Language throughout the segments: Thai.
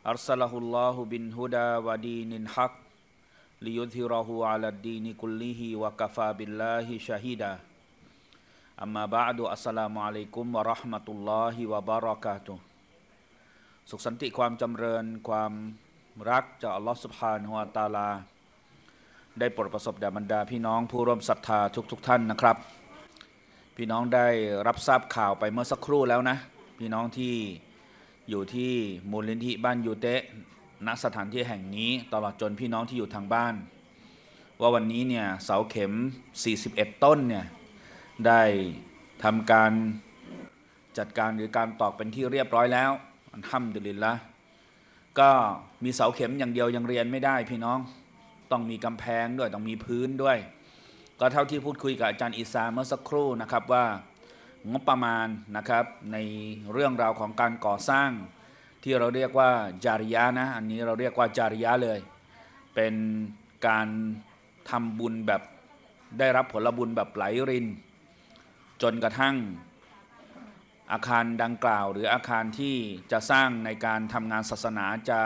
أرسله الله بالهدى ودين ح ق ليظهره على الدين كله وكفى بالله شهيدا أما بعد السلام عليكم ورحمة الله وبركاته สุขสันติความจำเริญความรักจากอัลลอฮฺสุบฮานหัวตาลา ได้ปลดประสบแด่บรรดา พี่น้องผู้ร่วมศรัทธาทุกๆทท่านนะครับ พี่น้องได้รับทราบข่าวไปเมื่อสักครู่แล้วนะ พี่น้องที่อยู่ที่มูลนิธิบ้านยูเตะณสถานที่แห่งนี้ ตลอดจนพี่น้องที่อยู่ทางบ้าน ว่าวันนี้เนี่ยเสาเข็ม 41 ต้นเนี่ยได้ทำการจัดการหรือการตอกเป็นที่เรียบร้อยแล้วอันห้ำดุลินละก็มีเสาเข็มอย่างเดียว ยังเรียนไม่ได้พี่น้องต้องมีกำแพงด้วยต้องมีพื้นด้วย ก็เท่าที่พูดคุยกับอาจารย์อิสาเมื่อสักครู่นะครับว่างบประมาณนะครับในเรื่องราวของการก่อสร้างที่เราเรียกว่าจาริยานะ อันนี้เราเรียกว่าจาริยาเลย เป็นการทำบุญแบบได้รับผลบุญแบบไหลริน จนกระทั่งอาคารดังกล่าว หรืออาคารที่จะสร้างในการทำงานศาสนาจะ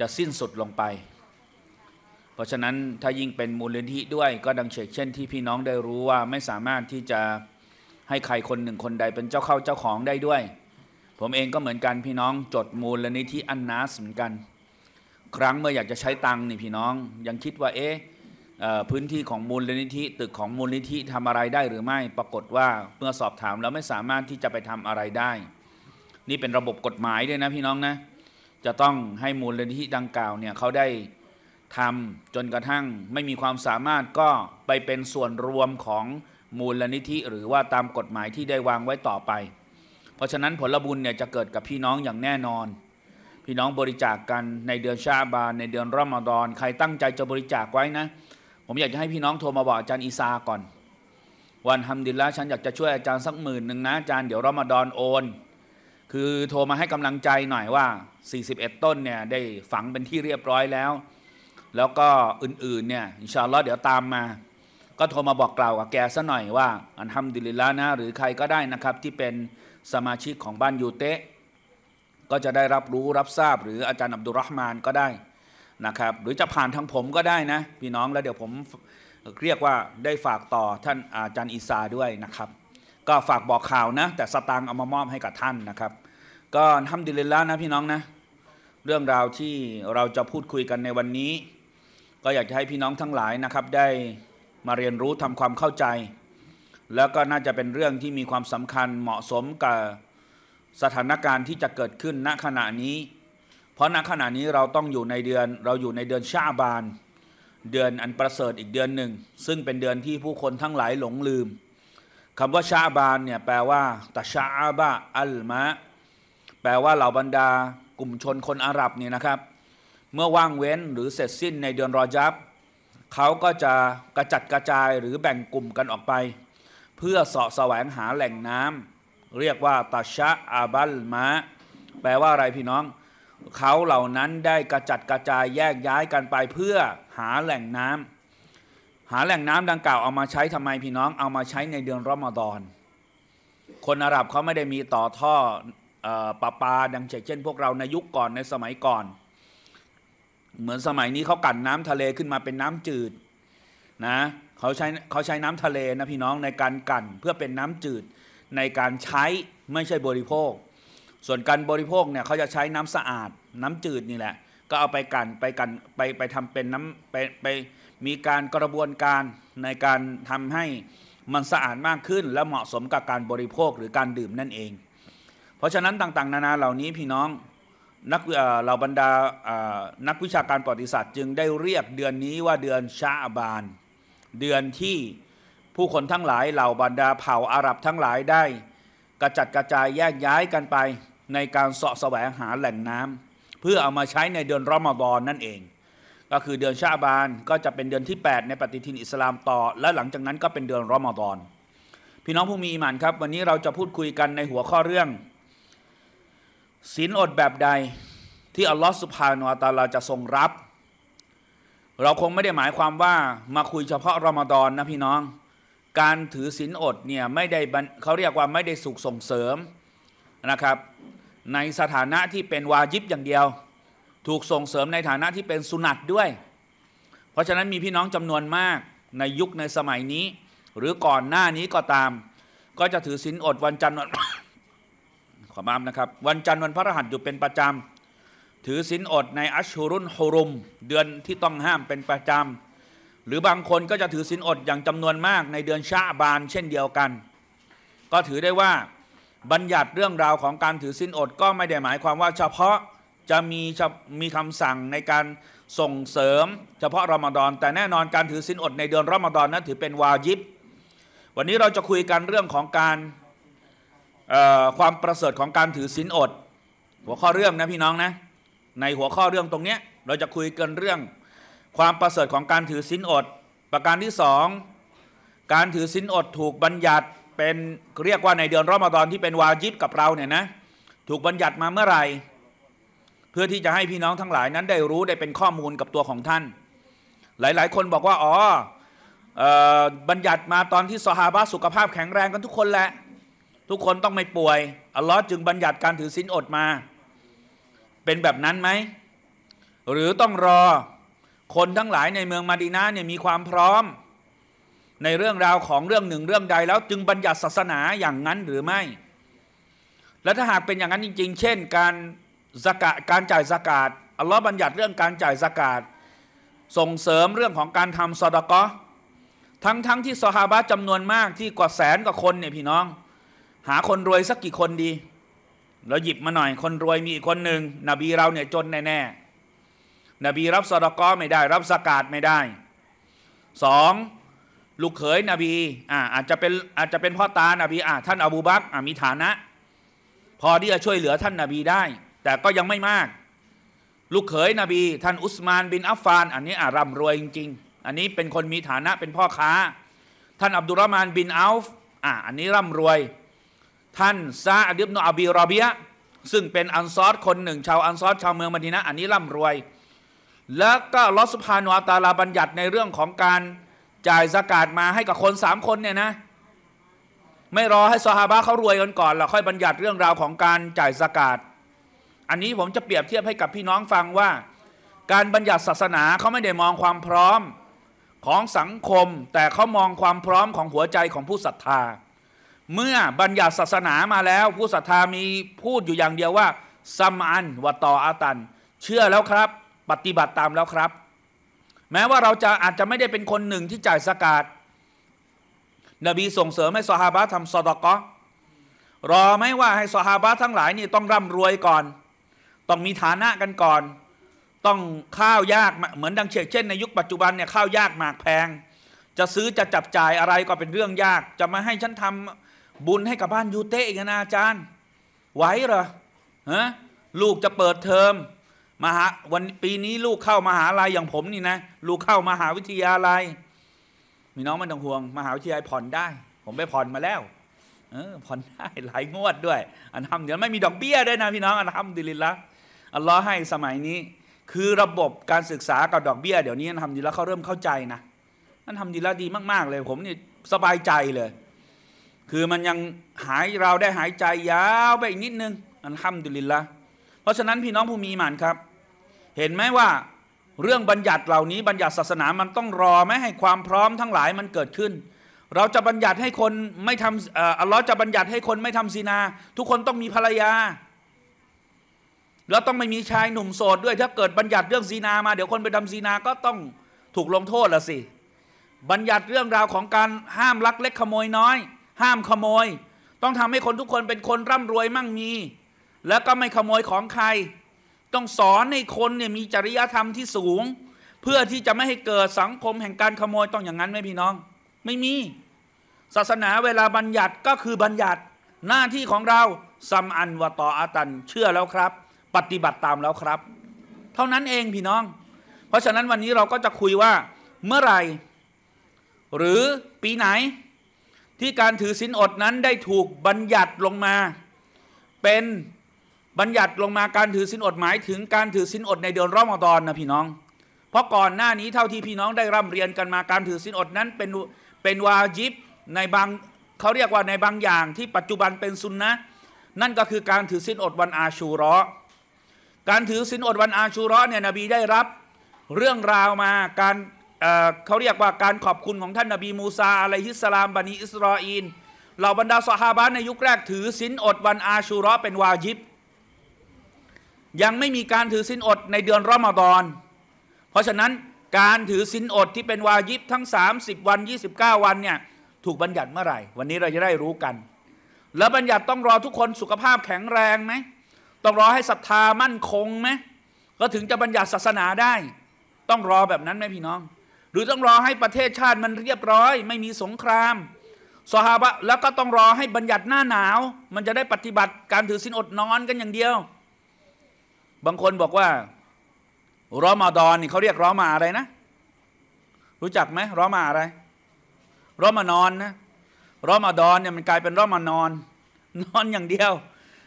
จะสิ้นสุดลงไป เพราะฉะนั้นถ้ายิ่งเป็นมูลนิธิด้วยก็ดังเช่นที่พี่น้องได้รู้ว่าไม่สามารถที่จะให้ใครคนหนึ่งคนใดเป็นเจ้าเข้าเจ้าของได้ด้วย ผมเองก็เหมือนกันพี่น้องจดมูลและนิธิอันนาสเหมือนกัน ครั้งเมื่ออยากจะใช้ตังค์นี่พี่น้องยังคิดว่าเอ๊ะพื้นที่ของมูลนิธิตึกของมูลนิธิทำอะไรได้หรือไม่ปรากฏว่าเมื่อสอบถามแล้วไม่สามารถที่จะไปทำอะไรได้ นี่เป็นระบบกฎหมายด้วยนะพี่น้องนะจะต้องให้มูลนิธิดังกล่าวเนี่ยเขาได้ทำจนกระทั่งไม่มีความสามารถก็ไปเป็นส่วนรวมของมูลลนิธิ หรือว่าตามกฎหมายที่ได้วางไว้ต่อไป เพราะฉะนั้นผลบุญเนี่ยจะเกิดกับพี่น้องอย่างแน่นอน พี่น้องบริจาคกกันในเดือนชาบานในเดือนรอมฎอนใครตั้งใจจะบริจาคไว้นะ ผมอยากจะให้พี่น้องโทรมาบอกอาจารย์อีซา ก่อน วันทำดินแล้วฉันอยากจะช่วยอาจารย์สักหมื่นหนึ่งนะอาจารย์เดี๋ยวรอมฎอนโอน คือโทรมาให้กำลังใจหน่อยว่า 41 ต้นเนี่ยได้ฝังเป็นที่เรียบร้อยแล้ว แล้วก็อื่นๆเนี่ยอินชาอัลลอฮ์เดี๋ยวตามมาก็โทรมาบอกกล่าวกับแกซะหน่อยว่าอันทำดิลิลานะหรือใครก็ได้นะครับ ที่เป็นสมาชิกของบ้านยูเตก็จะได้รับรู้รับทราบหรืออาจารย์อับดุลรหมานก็ได้นะครับ หรือจะผ่านทางผมก็ได้นะ พี่น้องแล้วเดี๋ยวผมเรียกว่าได้ฝากต่อท่านอาจารย์อิสาด้วยนะครับ ก็ฝากบอกข่าวนะ แต่สตางค์เอามามอบให้กับท่านนะครับ ก็ทำดิลิลานะพี่น้องนะ เรื่องราวที่เราจะพูดคุยกันในวันนี้ ก็อยากจะให้พี่น้องทั้งหลายนะครับได้มาเรียนรู้ทำความเข้าใจ แล้วก็น่าจะเป็นเรื่องที่มีความสำคัญเหมาะสมกับสถานการณ์ที่จะเกิดขึ้นณขณะนี้ เพราะณขณะนี้เราต้องอยู่ในเดือน เราอยู่ในเดือนชาบานเดือนอันประเสริฐอีกเดือนหนึ่ง ซึ่งเป็นเดือนที่ผู้คนทั้งหลายหลงลืมคำว่าชาบานเนี่ยแปลว่าตะชาบะอัลมะแปลว่าเหล่าบรรดา กลุ่มชนคนอาหรับเนี่ยนะครับ เมื่อว่างเว้นหรือเสร็จสิ้น ในเดือนรอจับเขาก็จะกระจัดกระจายหรือแบ่งกลุ่มกันออกไป เพื่อ เสาะแสวงหาแหล่งน้ำเรียกว่าตาชะอาบัลมะแปลว่าอะไรพี่น้อง เขาเหล่านั้นได้กระจัดกระจายแยกย้ายกันไปเพื่อหาแหล่งน้ำหาแหล่งน้ำดังกล่าวเอามาใช้ทำไม พี่น้องเอามาใช้ในเดือนรอมฎอนคนอาหรับเขาไม่ได้มีต่อท่อประปาดังเช่น พวกเราในยุคก่อนในสมัยก่อนเหมือนสมัยนี้เขากันน้ำทะเลขึ้นมาเป็นน้ำจืดนะเขาใช้เขาใช้น้ำทะเลนะพี่น้องในการกันเพื่อเป็นน้ำจืดในการใช้ ไม่ใช่บริโภค ส่วนการบริโภคเนี่ยเขาจะใช้น้ำสะอาดน้ำจืดนี่ แหละ ก็เอาไปกันไปกันไปไปทำเป็นน้ำไปไปมีการกระบวนการในการทำให้มันสะอาดมากขึ้น และเหมาะสมกับการบริโภคหรือการดื่มนั่นเอง เพราะฉะนั้นต่างๆ นานาเหล่านี้พี่น้องนักเหล่าบรรดานักวิชาการประวัติศาสตร์จึงได้เรียกเดือนนี้ว่าเดือนชาบาน เดือนที่ผู้คนทั้งหลาย เหล่าบรรดาเผ่าอาหรับทั้งหลายได้ กระจัดกระจายแยกย้ายกันไปในการเสาะแสวงหาแหล่งน้ำ เพื่อเอามาใช้ในเดือนรอมฎอนนั่นเอง ก็คือเดือนชาบานก็จะเป็นเดือนที่ 8 ในปฏิทินอิสลามต่อ และหลังจากนั้นก็เป็นเดือนรอมฎอนพี่น้องผู้มีอิมานครับวันนี้เราจะพูดคุยกันในหัวข้อเรื่องศีลอดแบบใดที่อัลลอฮฺสุภาโนอัตาลาจะทรงรับ เราคงไม่ได้หมายความว่ามาคุยเฉพาะรอมฎอนนะพี่น้อง การถือศีลอดเนี่ยไม่ได้เขาเรียกว่าไม่ได้สุขส่งเสริมนะครับ ในสถานะที่เป็นวาญิบอย่างเดียว ถูกส่งเสริมในฐานะที่เป็นสุนัตด้วย เพราะฉะนั้นมีพี่น้องจำนวนมากในยุคในสมัยนี้ หรือก่อนหน้านี้ก็ตาม ก็จะถือศีลอดวันจันทร์ขมามนะครับวันจันทร์วันพระรหัสอยู่เป็นประจำ ถือศีลอดในอัชรุนฮุรุมเดือนที่ต้องห้ามเป็นประจำหรือบางคนก็จะถือศีลอดอย่างจำนวนมากในเดือนชาบานเช่นเดียวกัน ก็ถือได้ว่าบัญญัติเรื่องราวของการถือศีลอดก็ไม่ได้หมายความว่าเฉพาะจะมีมีคำสั่งในการส่งเสริม เฉพาะรอมฎอนแต่แน่นอนการถือศีลอดในเดือนรอมฎอนนั้นถือเป็นวาญิบวันนี้เราจะคุยกันเรื่องของการความประเสริฐของการถือศีลอด หัวข้อเรื่องนะ พี่น้องนะ ในหัวข้อเรื่องตรงนี้ เราจะคุยกันเรื่องความประเสริฐของการถือศีลอด ประการที่สองการถือศีลอดถูกบัญญัติเป็นเรียกว่าในเดือนรอมฎอนที่เป็นวาจิบกับเราเนี่ยนะถูกบัญญัติมาเมื่อไหร่ เพื่อที่จะให้พี่น้องทั้งหลายนั้นได้รู้ได้เป็นข้อมูลกับตัวของท่าน หลาย ๆ คนบอกว่าอ๋อบัญญัติมาตอนที่สหาบะสุขภาพแข็งแรงกันทุกคนแหละทุกคนต้องไม่ป่วยอัลลอฮ์จึงบัญญัติการถือศีลอดมา เป็นแบบนั้นไหม หรือต้องรอคนทั้งหลายในเมืองมาดีนาเนี่ยมีความพร้อม ในเรื่องราวของเรื่องหนึ่งเรื่องใดแล้วจึงบัญญัติศาสนาอย่างนั้นหรือไม่ และถ้าหากเป็นอย่างนั้นจริง ๆ เช่น การสกัดการจ่ายสกาดอัลลอฮ์บัญญัติเรื่องการจ่ายสกาดส่งเสริมเรื่องของการทำซอดกอทั้งๆทที่ซอฮาบะจำนวนมากที่กว่าแสนกว่าคนเนี่ยพี่น้องหาคนรวยสักกี่คนดีเราหยิบมาหน่อย คนรวยมีอีกคนหนึ่งนบีเราเนี่ยจนแน่แน่นบีรับสอดกอไม่ได้รับสกาดไม่ได้สองลูกเขยนบีอ่าอาจจะเป็นอาจจะเป็นพ่อตา นบีอ่าท่านอบูบักอ่ามีฐานะ พอที่จะช่วยเหลือท่านนบีได้ แต่ก็ยังไม่มากลูกเขยนบี ท่านอุสมานบินอัฟฟาน อันนี้อ่าร่ำรวยจริงๆอันนี้เป็นคนมีฐานะเป็นพ่อค้า ท่านอับดุลรามานบินอัลฟอ่าอันนี้ร่ำรวยท่านซาอัดิบโนอบีรอเบียซึ่งเป็นอันซอดคนหนึ่ง ชาวอันซอดชาวเมืองมดีนะอันนี้ร่ำรวย แล้วก็ลอสพาโนอาตาลาบัญญัติในเรื่องของการจ่ายสกาดมาให้กับคนสามคน เนี่ย นะ ไม่รอให้ซอฮาบะเขารวย กัน ก่อน แล้วค่อยบัญญัติเรื่องราวของการจ่ายสกาดอันนี้ผมจะเปรียบเทียบให้กับพี่น้องฟังว่าการบัญญัติศาสนาเขาไม่ได้มองความพร้อมของสังคม แต่เขามองความพร้อมของหัวใจของผู้ศรัทธาเมื่อบัญญัติศาสนามาแล้ว ผู้ศรัทธามีพูดอยู่อย่างเดียวว่าสัมอันวะตออาตันเชื่อแล้วครับปฏิบัติตามแล้วครับ แม้ว่าเราจะอาจจะไม่ได้เป็นคนหนึ่งที่จ่ายสกาดนบีส่งเสริมให้สฮาบะทำซอดกะรอไหมว่าให้สฮาบะทั้งหลายนี่ต้องร่ำรวยก่อน ต้องมีฐานะกันก่อน ต้องข้าวยากเหมือนดังเช่นในยุคปัจจุบันเนี่ยข้าวยากหมากแพงจะซื้อจะจับจ่ายอะไรก็เป็นเรื่องยากจะมาให้ฉันทำบุญให้กับบ้านยูเตอีกนะอาจารย์ไหวเหรอฮะลูกจะเปิดเทอม มหาวันปีนี้ลูกเข้ามาหาลัยอย่างผมนี่นะ ลูกเข้ามาหาวิทยาลัยมีน้องมันต้องห่วงมหาวิทยาลัยผ่อนได้ ผมไปผ่อนมาแล้ว เออผ่อนได้หลายงวดด้วย อันทำเดี๋ยวไม่มีดอกเบี้ยด้วยนะพี่น้อง อันทำดิลิละอัล้อให้สมัยนี้ คือระบบการศึกษากับดอกเบี้ยเดี๋ยวนี้อันทำดีแล้วเขาเริ่มเข้าใจนะอันทำดีแล้วดีมากๆเลยผมนี่สบายใจเลยคือมันยังหายเราได้หายใจ ยาวไป อีก นิดนึงอันห้ามดุลินละ เพราะฉะนั้นพี่น้องผู้มีหมาน ครับ เห็นไหมว่าเรื่องบัญญัติเหล่านี้บัญญัติศาสนามันต้องรอไม่ให้ความพร้อมทั้งหลายมันเกิดขึ้น เราจะบัญญัติให้คนไม่ทำอัลลอฮ์จะบัญญัติให้คนไม่ทำซีนา ทุกคนต้องมีภรรยาแล้วต้องไม่มีชายหนุ่มโสดด้วยถ้าเกิดบัญญัติเรื่องซีนามาเดี๋ยวคนไปทำซีนาก็ต้องถูกลงโทษละสิบัญญัติเรื่องราวของการห้ามลักเล็กขโมยน้อยห้ามขโมยต้องทำให้คนทุกคนเป็นคนร่ำรวยมั่งมี แล้วก็ไม่ขโมยของใคร ต้องสอนในคนเนี่ยมีจริยธรรมที่สูง เพื่อที่จะไม่ให้เกิดสังคมแห่งการขโมยต้องอย่างนั้นไหมพี่น้อง ไม่มี ศาสนาเวลาบัญญัติก็คือบัญญัติหน้าที่ของเราซัมอัน วะตออาตันเชื่อแล้วครับ ปฏิบัติตามแล้วครับ เท่านั้นเองพี่น้อง เพราะฉะนั้นวันนี้เราก็จะคุยว่าเมื่อไหร่ หรือปีไหนที่การถือศีลอดนั้นได้ถูกบัญญัติลงมาเป็นบัญญัติลงมาการถือศีลอดหมายถึงการถือศีลอดในเดือนรอมฎอนนะพี่น้อง เพราะก่อนหน้านี้เท่าที่พี่น้องได้ร่ำเรียนกันมา การถือศีลอดนั้นเป็นเป็นวาจิบในบางเขาเรียกว่าในบางอย่างที่ปัจจุบันเป็นซุนนะนั่นก็คือการถือศีลอดวันอาชูรอการถือศีลอดวันอาชูรอเนี่ยนบีได้รับเรื่องราวมาการเขาเรียกว่าการขอบคุณของท่านนบีมูซาอะลัยฮิสลามบันิอิสราอีนเหล่าบรรดาสหาบานในยุคแรกถือศีลอดวันอาชูรอเป็นวาญิบ ยังไม่มีการถือศีลอดในเดือนรอมฎอน เพราะฉะนั้นการถือศีลอดที่เป็นวาญิบทั้ง 30 วัน 29 วันเนี่ย ถูกบัญญัติเมื่อไหร่วันนี้เราจะได้รู้กัน แล้วบัญญัติต้องรอทุกคนสุขภาพแข็งแรงไหมต้องรอให้ศรัทธามั่นคงไหมก็ถึงจะบัญญัติศาสนาได้ ต้องรอแบบนั้นไหมพี่น้องหรือต้องรอให้ประเทศชาติมันเรียบร้อย ไม่มีสงคราม สหบะแล้วก็ต้องรอให้บัญญัติหน้าหนาว มันจะได้ปฏิบัติการถือศีลอดนอนกันอย่างเดียว บางคนบอกว่ารอมาดอน นี่เขาเรียกรอมาอะไรนะ รู้จักไหมรอมาอะไรรอมานอนนะรอมาดอนเนี่ยมันกลายเป็นรอมานอน นอนอย่างเดียว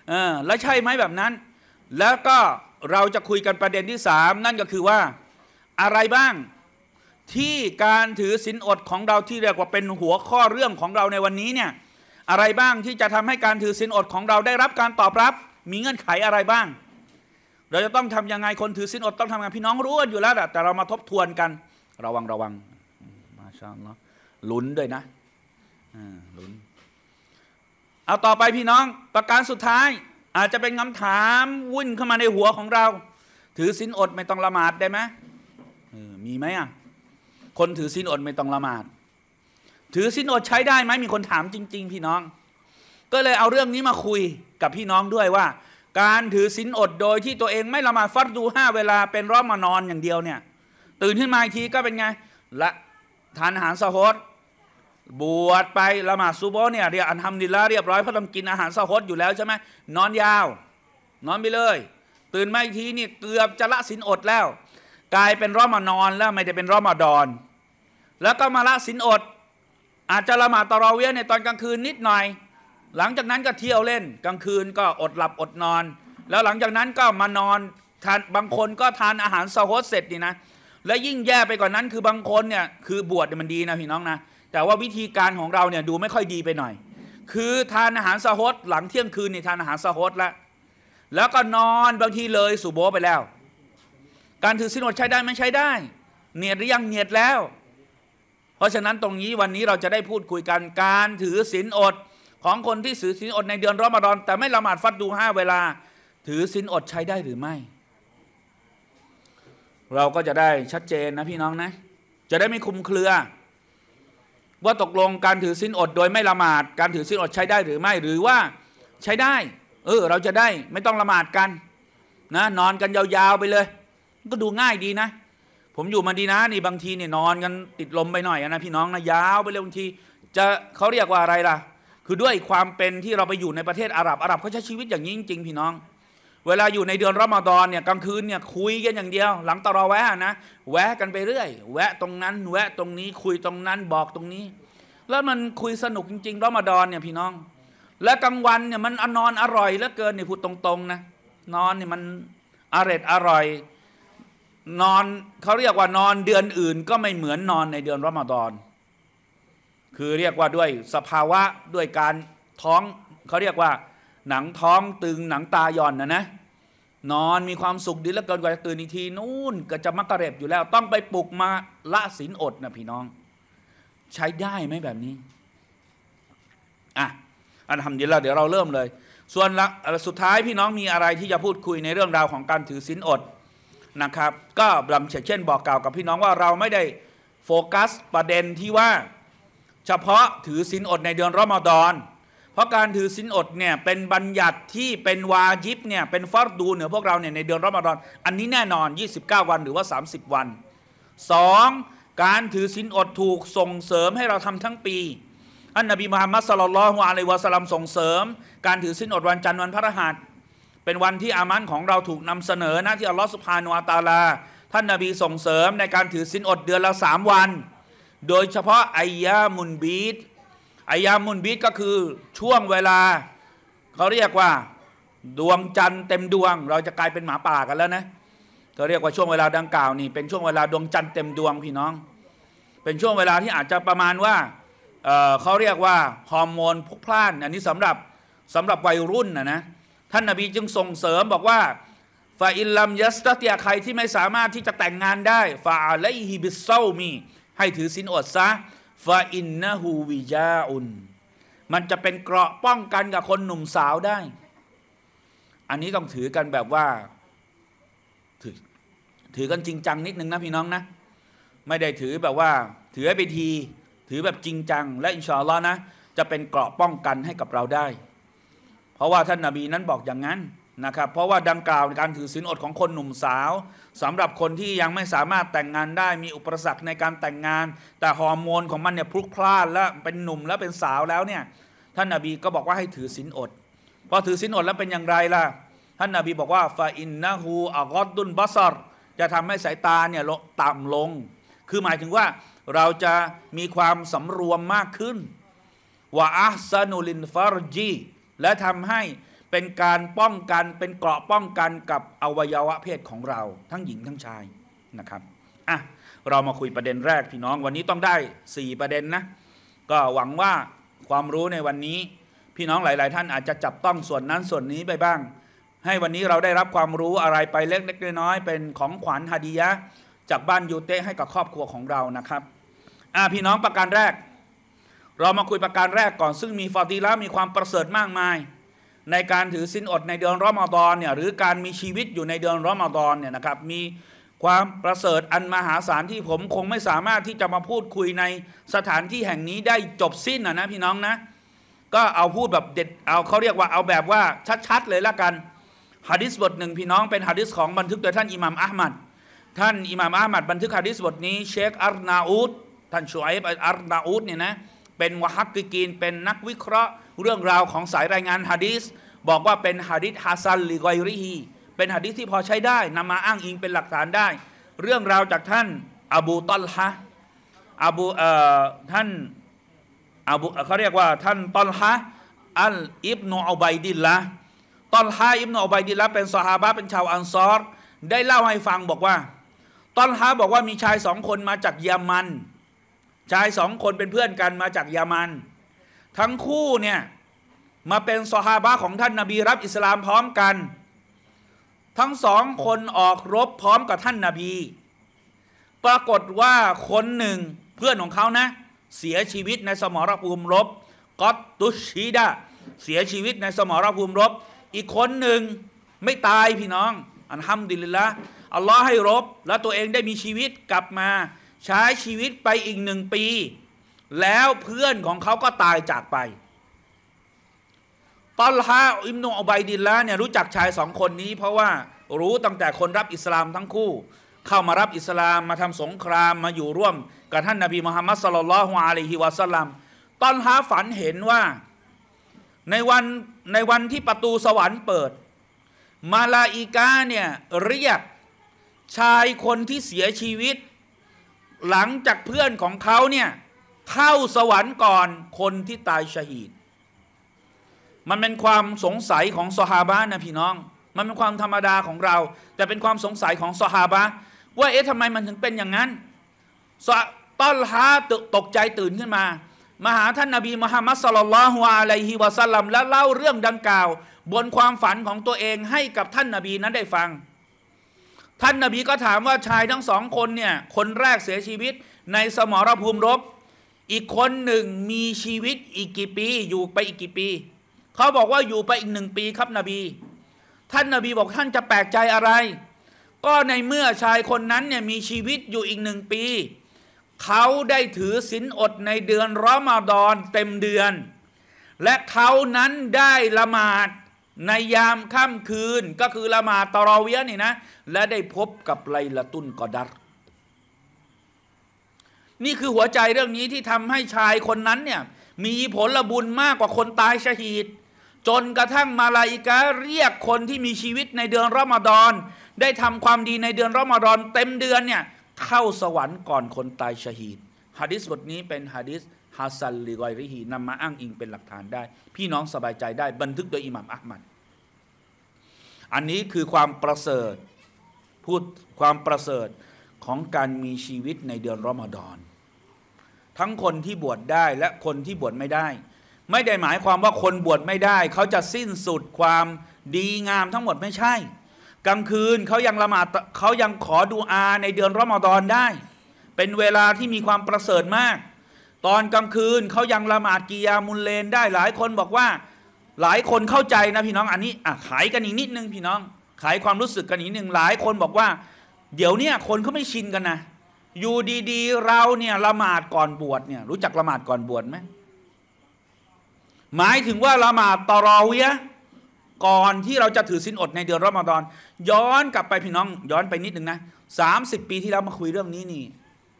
เออแล้วใช่ไหมแบบนั้น แล้วก็เราจะคุยกันประเด็นที่สามนั่นก็คือว่า อะไรบ้างที่การถือศีลอดของเราที่เรียกว่าเป็นหัวข้อเรื่องของเราในวันนี้เนี่ย อะไรบ้างที่จะทำให้การถือศีลอดของเราได้รับการตอบรับ มีเงื่อนไขอะไรบ้าง เราจะต้องทํำยังไงคนถือศีลอดต้องทำงานพี่น้องรู้กันอยู่แล้วแต่เรามาทบทวนกันระวังระวัง มาช่างเนาะลุ้นด้วยนะลุ้นเอาต่อไปพี่น้องประการสุดท้ายอาจจะเป็นคำถาม วุ่นเข้ามาในหัวของเรา ถือศีลอดไม่ต้องละหมาดได้ไหมมีไหมอ่ะคนถือศีลอดไม่ต้องละหมาดถือศีลอดใช้ได้ไหมมีคนถามจริง ๆ พี่น้อง ก็เลยเอาเรื่องนี้มาคุยกับพี่น้องด้วยว่า การถือศีลอดโดยที่ตัวเองไม่ละหมาดฟัดดูห้าเวลาเป็นรอบมานอนอย่างเดียวเนี่ย ตื่นขึ้นมาอีกทีก็เป็นไงละทานอาหารสะโฮดบวชไปละหมาดซูโบเนี่ยเรียกอันทำดีละเรียบร้อยเพราะต้องกินอาหารสะโฮดอยู่แล้วใช่ไหม นอนยาวนอนไปเลย ตื่นมาอีกทีนี่เกือบจะละศีลอดแล้วกลายเป็นรอมานอนแล้วไม่ได้เป็นรอมาดอน แล้วก็มาละสินอด อาจจะละหมาดตรอเวียในตอนกลางคืนนิดหน่อย หลังจากนั้นก็เที่ยวเล่นกลางคืนก็อดหลับอดนอน แล้วหลังจากนั้นก็มานอนทานบางคนก็ทานอาหารสะอฮดเสร็จนี่นะ และยิ่งแย่ไปกว่านนั้นคือบางคนเนี่ยคือบวชมันดีนะพี่น้องนะ แต่ว่าวิธีการของเราเนี่ยดูไม่ค่อยดีไปหน่อย คือทานอาหารสะอฮดหลังเที่ยงคืนนี่ทานอาหารสะอฮดแล้ว แล้วก็นอนบางทีเลยสุโบไปแล้วการถือสินอด ใช้ได้ไม่ใช้ได้เนียดหรือยังเนียดแล้ว เพราะฉะนั้นตรงนี้วันนี้เราจะได้พูดคุยกันการถือสินอด ของคนที่ถือสินอด ในเดือนรอมฎอน แต่ไม่ละหมาดฟัดดูห้าเวลา ถือสินอดใช้ได้หรือไม่ เราก็จะได้ชัดเจนนะพี่น้องนะ จะได้ไม่คุมเครือ ว่าตกลงการถือสินอดโดยไม่ละหมาดการถือสินอดใช้ได้หรือไม่ หรือว่า ใช้ได้ เออเราจะได้ไม่ต้องละหมาดกัน นะ นอนกันยาวๆไปเลยก็ดูง่ายดีนะ ผมอยู่มาดีนะนี่บางทีเนี่ยนอนกันติดลมไปหน่อยนะพี่น้องนะยาวไปเลยบางที จะเขาเรียกว่าอะไรล่ะ คือด้วยความเป็นที่เราไปอยู่ในประเทศอาหรับอาหรับเขาใช้ชีวิตอย่างนี้จริงๆ พี่น้อง เวลาอยู่ในเดือนรอมฎอนเนี่ยกลางคืนเนี่ยคุยกันอย่างเดียว หลังตะรอแวะนะแวะกันไปเรื่อย แวะตรงนั้น แวะ ตรงนี้คุยตรงนั้นบอกตรงนี้ แล้วมันคุยสนุกจริง ๆรอมฎอนเนี่ยพี่น้อง และกลางวันเนี่ยมันอนอนอร่อยเหลือเกินเนี่ยพูดตรงๆนะ นอนเนี่ยมันอร็ดอร่อยนอนเขาเรียกว่านอนเดือนอื่นก็ไม่เหมือนนอนในเดือนรอมฎอนคือเรียกว่าด้วยสภาวะด้วยการท้อง เขาเรียกว่าหนังท้องตึงหนังตาย่อนนะนะ นอนมีความสุขดีแล้วเกินกว่าจะตื่นอีกทีนู่นก็จะมักกะเร็บอยู่แล้วต้องไปปลุกมาละศีลอดนะพี่น้องใช้ได้ไหมแบบนี้อ่ะอันทำดีแล้วเดี๋ยวเราเริ่มเลย ส่วนละสุดท้ายพี่น้องมีอะไรที่จะพูดคุยในเรื่องราวของการถือศีลอดนะครับก็บำเช่นบอกกล่าวกับพี่น้องว่าเราไม่ได้โฟกัสประเด็นที่ว่าเฉพาะถือศีลอดในเดือนรอมฎอนเพราะการถือศีลอดเนี่ยเป็นบัญญัติที่เป็นวาญิบเนี่ยเป็นฟอรดูเหนือพวกเราเนี่ยในเดือนรอมฎอนอันนี้แน่นอน 29 วันหรือว่า 30 วัน 2. การถือศีลอดถูกส่งเสริมให้เราทำทั้งปีอันนบีมุฮัมมัดสลลัลลอฮุอะลัยวะสัลลัมส่งเสริมการถือศีลอดวันจันทร์วันพระรหัสเป็นวันที่อามัน ของเราถูกนำเสนอนะที่ อัลลอฮฺสุภาโนอาตาลา ท่านนาบีส่งเสริมในการถือศีลอดเดือนละสามวัน โดยเฉพาะอายามุน บีดอายามุน บีดก็คือช่วงเวลา เขาเรียกว่าดวงจันทร์เต็มดวง เราจะกลายเป็นหมาป่ากันแล้ว นะเขาเรียกว่าช่วงเวลาดังกล่าวนี่เป็นช่วงเวลาดวงจันทร์เต็มดวงพี่น้อง เป็นช่วงเวลาที่อาจจะประมาณว่าเเขาเรียกว่าฮอร์โมนพลุกพล่าน อันนี้สำหรับสำหรับวัยรุ่นนะนะท่านนาบีจึงส่งเสริมบอกว่าฟาอิลลัมยัสตติยาใคร ที่ไม่สามารถที่จะแต่งงานได้ฟาอะไลฮิบิเซามีให้ถือสินอดซะฟาอินนาฮูวิยาอุน มันจะเป็นเกราะป้องกันกับคนหนุ่มสาวได้ อันนี้ต้องถือกันแบบว่า ถือถือกันจริงจัง นิดนึงนะพี่น้องนะ ไม่ได้ถือแบบว่า ถือไปทีถือแบบจริงจัง และอินชาอัลลอฮ์นะจะเป็นเกราะป้องกันให้กับเราได้ราะว่าท่านนาบีนั้นบอกอย่างนั้นนะครับ เพราะว่าดังกล่าวในการถือศีลอดของคนหนุ่มสาว สำหรับคนที่ยังไม่สามารถแต่งงานได้มีอุปสรรคในการแต่งงาน แต่ฮอร์โมนของมันเนี่ยพลุกพล่านและเป็นหนุ่มแล้วเป็นสาวแล้วเนี่ยท่านนาบีก็บอกว่าให้ถือศีลอดพอถือศีลอดแล้วเป็นอย่างไรล่ะท่านนาบีบอกว่าฟาอินนะฮูอัลอดดุนบัสรจะทำให้สายตาเนี่ยต่ำลง คือหมายถึงว่าเราจะมีความสำรวมมากขึ้นวะอัสนุลินฟารจีและทำให้เป็นการป้องกันเป็นเกราะป้องกันกับอวัยวะเพศของเราทั้งหญิงทั้งชายนะครับอ่ะเรามาคุยประเด็นแรกพี่น้องวันนี้ต้องได้ 4 ประเด็นนะ ก็หวังว่าความรู้ในวันนี้พี่น้องหลาย ๆ ท่านอาจจะจับต้องส่วนนั้นส่วนนี้ไปบ้าง ให้วันนี้เราได้รับความรู้อะไรไปเล็กๆน้อย ๆ เป็นของขวัญฮาดียะ จากบ้านยูเตให้กับครอบครัวของเรานะครับอ่ะพี่น้องประการแรกเรามาคุยประการแรกก่อน ซึ่งมีฟาติละมีความประเสริฐมากมาย ในการถือสินอดในเดือนรอมฎอนเนี่ยหรือการมีชีวิตอยู่ในเดือนรอมฎอนเนี่ยนะครับมีความประเสริฐอันมหาศาลที่ผมคงไม่สามารถที่จะมาพูดคุยในสถานที่แห่งนี้ได้จบสิ้นนะนะพี่น้องนะ ก็เอาพูดแบบเด็ดเอาเขาเรียกว่าเอาแบบว่าชัดๆเลยละกันฮะดิษบทหนึ่ง พี่น้องเป็นฮะดิษของบันทึกโดยท่านอิหม่ามอัลมัดท่านอิหม่ามอัลมัดบันทึกฮะดิษบทนี้เชคอั์นาอูดท่านชูอัยบอั์นาอูดเนี่ยนะเป็นวะฮักกิกีนเป็นนักวิเคราะห์ เรื่องราวของสายรายงานฮะดีสบอกว่าเป็นฮะดิษฮัซันลรือยริฮีเป็นฮะดิษที่พอใช้ได้นำมาอ้างอิงเป็นหลักฐานได้เรื่องราวจากท่าน อบูตอลฮะอบูเอ่อท่านอบูเขาเรียกว่า ท่านตอลฮะอัลอิบโนอับัยดินละตอลฮะอิบโนอับัยดินละเป็นซอฮาะเป็นชาวอันซอร ได้เล่าให้ฟังบอกว่าตอลฮะบอกว่ามีชายสองคนมาจากยามันชายสองคนเป็นเพื่อนกันมาจากยามันทั้งคู่เนี่ยมาเป็นซอฮาบะของท่านนาบีรับอิสลามพร้อมกัน ทั้งสองคนออกรบพร้อมกับท่านนาบี ปรากฏว่าคนหนึ่งเพื่อนของเขานะ เสียชีวิตในสมรภูมิรบกอตตุชีดาเสียชีวิตในสมรภูมิรบ อีกคนหนึ่งไม่ตายพี่น้องอันฮัมดิลละอัลลอฮ์ให้รบแล้วตัวเองได้มีชีวิตกลับมาใช้ชีวิตไปอีกหนึ่งปี แล้วเพื่อนของเขาก็ตายจากไป ตอลฮาอิมโนอบายดินละเนี่ยรู้จักชายสองคนนี้เพราะว่า รู้ตั้งแต่คนรับอิสลามทั้งคู่ เข้ามารับอิสลามมาทำสงครามมาอยู่ร่วมกับท่านนาบีมุฮัมมัดสลลัลฮวาลีฮิวะสลัม ตอนฮาฝันเห็นว่าในวันในวันที่ประตูสวรรค์เปิด มาลาอิกาเนี่ยเรียกชายคนที่เสียชีวิตหลังจากเพื่อนของเขาเนี่ยเข้าสวรรค์ก่อนคนที่ตายชหีดมันเป็นความสงสัยของสฮาบะนะพี่น้อง มันเป็นความธรรมดาของเรา แต่เป็นความสงสัยของสฮาบะว่าเอ๊ะทำไมมันถึงเป็นอย่างนั้นต้อนฮาตกใจตื่นขึ้นมามาหาท่านนาบีมุฮัมมัดสลลัลฮุอะลัยฮิวะสัลลัมและเล่าเรื่องดังกล่าว บนความฝันของตัวเองให้กับท่านนาบีนั้นได้ฟังท่านนาบีก็ถามว่าชายทั้งสองคนเนี่ยคนแรกเสียชีวิตในสมรภูมิรบอีกคนหนึ่งมีชีวิตอีกกี่ปีอยู่ไปอีกกี่ปี เขาบอกว่าอยู่ไปอีกหนึ่งปีครับนบี ท่านนาบีบอกท่านจะแปลกใจอะไร ก็ในเมื่อชายคนนั้นเนี่ยมีชีวิตอยู่อีกหนึ่งปีเขาได้ถือศีลอดในเดือนรอมฎอนเต็มเดือน และเขานั้นได้ละหมาดในยามค่ำคืนก็คือ ละหมาดตรอเวียนี่นะและได้พบกับไลละตุนกอดัรนี่คือหัวใจเรื่องนี้ที่ทำให้ชายคนนั้นเนี่ยมีผลบุญมากกว่าคนตายชหีดจนกระทั่งมาลาอิกะเรียกคนที่มีชีวิตในเดือนรอมฎอนได้ทำความดีในเดือนรอมฎอนเต็มเดือนเนี่ยเข้าสวรรค์ก่อนคนตายชหีดฮะดิษบทนี้เป็นฮะดิษาซันลีกอยริฮีนำมาอ้างอิงเป็นหลักฐานได้ พี่น้องสบายใจได้บันทึกโดยอิหมัมอัลมัดอันนี้คือความประเสริฐพูดความประเสริฐของการมีชีวิตในเดือนรอมฎอน ทั้งคนที่บวชได้และคนที่บวชไม่ได้ ไม่ได้หมายความว่าคนบวชไม่ได้ เขาจะสิ้นสุดความดีงามทั้งหมดไม่ใช่ กลางคืนเขายังละหมาดเขายังขอดูอาในเดือนรอมฎอนได้ เป็นเวลาที่มีความประเสริฐมากตอนกลางคืนเขายังละหมาดกิยามุลเลนได้หลายคนบอกว่าหลายคนเข้าใจนะพี่น้อง อันนี้อ่ะขายกันอีกนิดนึง พี่น้อง ขายความรู้สึกกันอีกนึง หลายคนบอกว่า เดี๋ยวเนี้ยคนเขาไม่ชินกันนะอยู่ดี ๆ เราเนี่ยละหมาดก่อนบวชเนี่ยรู้จักละหมาดก่อนบวชไหมหมายถึงว่าละหมาดตอรอเวียก่อนที่เราจะถือสินอดในเดือนรอมฎอน ย้อนกลับไปพี่น้องย้อนไปนิดหนึ่งนะสามสิบปีที่แล้วมาคุยเรื่องนี้นี่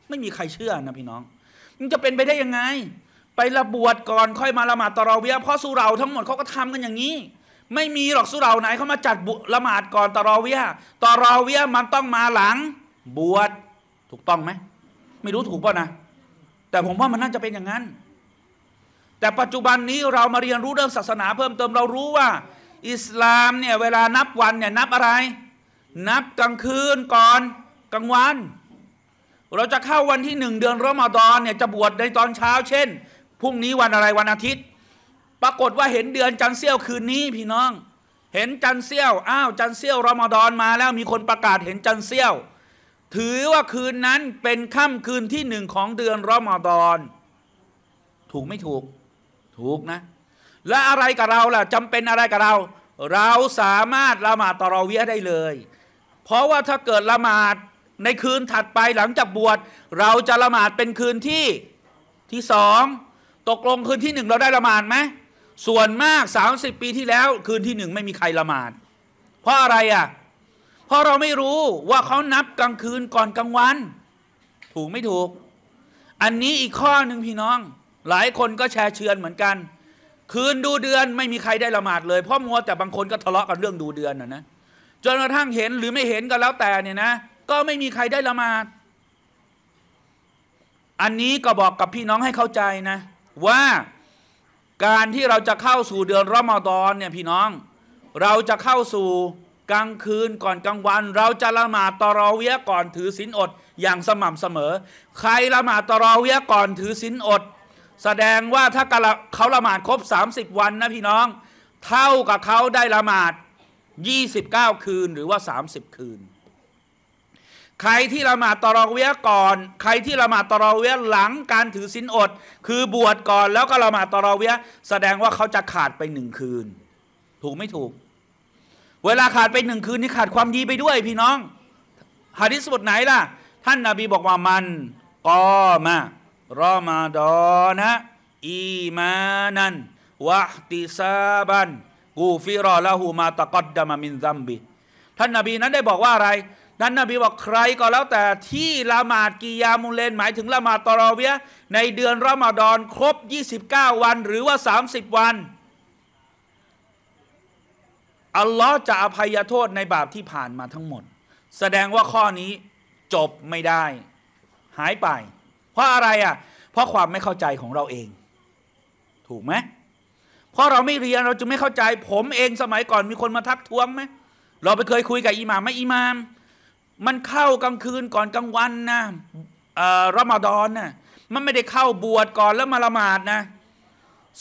ไม่มีใครเชื่อนะพี่น้องันจะเป็นไปได้ยังไง ไปละบวชก่อนค่อยมาละหมาดตะเรวียเพราะสุเราทั้งหมดเขาก็ทำกันอย่างนี้ ไม่มีหรอกสุเราไหนเขามาจัดบละหมาดก่อนตะเรวียตะรเวียมันต้องมาหลังบวชถูกต้องไหมไม่รู้ถูกป่ะนะ แต่ผมว่ามันน่าจะเป็นอย่างนั้น แต่ปัจจุบันนี้เรามาเรียนรู้เรื่องศาสนา เพิ่มเติมเรารู้ว่า อิสลามเนี่ยเวลานับวันเนี่ยนับอะไร นับกลางคืนก่อนกลางวันเราจะเข้าวันที่หนึ่งเดือนรอมฎอนเนี่ยจะบวชในตอนเช้าเช่นพรุ่งนี้วันอะไรวันอาทิตย์ ปรากฏว่าเห็นเดือนจันเซี่ยวคืนนี้พี่น้อง เห็นจันเซี่ยวอ้าวจันเซี่ยวรอมฎอนมาแล้วมีคนประกาศเห็นจันเซี่ยวถือว่าคืนนั้นเป็นค่ำคืนที่หนึ่งของเดือนรอมฎอนถูกไม่ถูกถูกนะ และอะไรกับเราล่ะจำเป็นอะไรกับเรา เราสามารถละหมาดตะรอเวียได้เลย เพราะว่าถ้าเกิดละหมาดในคืนถัดไปหลังจากบวชเราจะละหมาดเป็นคืนที่ที่สองตกลงคืนที่หนึ่งเราได้ละหมาดไหม ส่วนมากสสามิบปีที่แล้ว คืนที่หนึ่งไม่มีใครละหมาด เพราะอะไรอ่ะเพราะเราไม่รู้ว่าเขานับกลางคืนก่อนกลางวัน ถูกไม่ถูก อันนี้อีกข้อหนึ่งพี่น้อง หลายคนก็แชร์เชือนเหมือนกัน คืนดูเดือนไม่มีใครได้ละหมาดเลยเพราะมัวแต่บางคนก็ทะเลาะกันเรื่องดูเดือนนะนะจนกระทั่งเห็นหรือไม่เห็นก็แล้วแต่เนี่ยนะก็ไม่มีใครได้ละหมาด อันนี้ก็บอกกับพี่น้องให้เข้าใจนะ ว่าการที่เราจะเข้าสู่เดือนรอมฎอนเนี่ยพี่น้อง เราจะเข้าสู่กลางคืนก่อนกลางวัน เราจะละหมาดตอรอเวียก่อนถือศีลอดอย่างสม่ำเสมอ ใครละหมาดตอรอเวียก่อนถือศีลอด แสดงว่าถ้าเขาละหมาดครบ 30 วันนะพี่น้อง เท่ากับเขาได้ละหมาด 29 คืนหรือว่า 30 คืนใครที่ละหมาดตอรอเวียก่อน ใครที่ละหมาดตอรอเวีย หลังการถือศีลอด คือบวชก่อน แล้วก็ละหมาดตอรอเวีย แสดงว่าเขาจะขาดไปหนึ่งคืน ถูกไม่ถูก เวลาขาดไปหนึ่งคืนนี่ขาดความดีไปด้วยพี่น้องหะดิษบทไหนล่ะท่านนาบี บอกว่ามันกอมารอมาดอนะ อีมานันวะติซาบันกูฟิรอละหูมาตะกัดดามามินซัมบีท่านนาบีนั้นได้บอกว่าอะไรนัานนบีบอก ใครก็แล้วแต่ที่ละหมาดกิยามุเลนหมายถึงละหมาดตอรอเวียในเดือนรอมฎอน ครบ 29 วันหรือว่า30 วัน อัลลอฮ์จะอภัยโทษในบาปที่ผ่านมาทั้งหมด แสดงว่าข้อนี้จบไม่ได้ หายไป เพราะอะไร อ่ะ เพราะความไม่เข้าใจของเราเอง ถูกไหม เพราะเราไม่เรียนเราจึงไม่เข้าใจ ผมเองสมัยก่อนมีคนมาทักท้วงไหมเราไปเคยคุยกับอิหม่ามไหมอิหม่ามมันเข้ากลางคืนก่อนกลางวันนะรอมฎอนนะมันไม่ได้เข้าบวชก่อนแล้วมาละหมาดนะ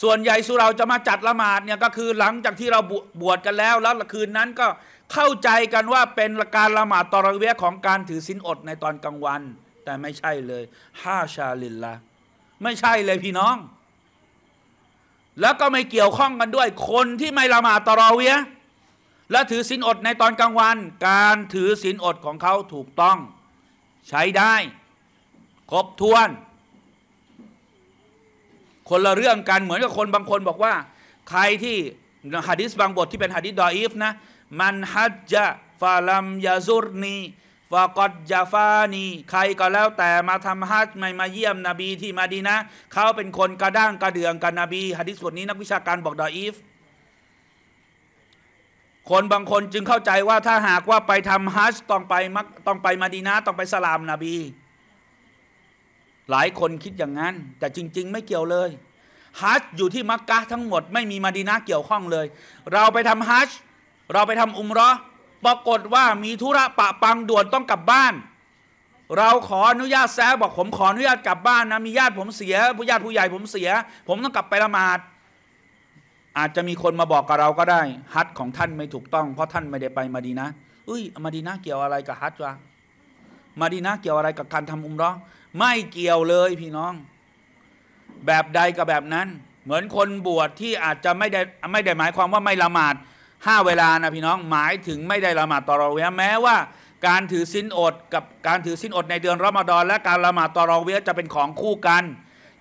ส่วนใหญ่สุเราจะมาจัดละหมาดเนี่ยก็คือหลังจากที่เราบวชกันแล้วแล้วคืนนั้นก็เข้าใจกันว่าเป็นการละหมาดตอระเวของการถือศีลอดในตอนกลางวัน แต่ไม่ใช่เลยห้าชาลินละไม่ใช่เลยพี่น้อง แล้วก็ไม่เกี่ยวข้องกันด้วยคนที่ไม่ละหมาดตอระเวและถือศีลอดในตอนกลางวัน การถือศีลอดของเขาถูกต้องใช้ได้ครบถ้วน คนละเรื่องกันเหมือนกับคนบางคนบอกว่า ใครที่ฮะดิษบางบทที่เป็นฮะดิษดออีฟนะมันฮัจจะฟาลัมยาซุรนีฟากอดยาฟานีใครก็แล้วแต่มาทำฮัจไม่มาเยี่ยมนบีที่มาดีนะเขาเป็นคนกระด้างกระเดืองกับนบีฮะดิษบทนี้นักวิชาการบอกดออีฟคนบางคนจึงเข้าใจว่าถ้าหากว่าไปทำฮัจต้องไปมักต้องไปมาดีนาต้องไปสลามนาบี หลายคนคิดอย่างนั้นแต่จริง ๆ ไม่เกี่ยวเลย ฮัจอยู่ที่มักกะทั้งหมด ไม่มีมาดีนาเกี่ยวข้องเลย เราไปทำฮัจเราไปทำอุมรอปรากฏว่ามีธุระปะปังด่วนต้องกลับบ้าน เราขออนุญาตแซบอก ผมขออนุญาตกลับบ้านนะมีญาติผมเสียผู้ญาติผู้ใหญ่ผมเสีย ผมต้องกลับไปละหมาดอาจจะมีคนมาบอกกับเราก็ได้ฮัตของท่านไม่ถูกต้อง เพราะท่านไม่ได้ไปมาดีนะอุ้ยมาดีนะเกี่ยวอะไรกับฮัตวะมาดีนะเกี่ยวอะไรกับการทำอุมร้อไม่เกี่ยวเลยพี่น้อง แบบใดกับแบบนั้น เหมือนคนบวชที่อาจจะไม่ได้ไม่ได้หมายความว่าไม่ละหมาดห้าเวลานะพี่น้องหมายถึงไม่ได้ละหมาดตอรอเวียแม้ว่า การถือสินอด กับการถือสินอดในเดือนรอมฎอนและการละหมาดตอรอเวียจะเป็นของคู่กัน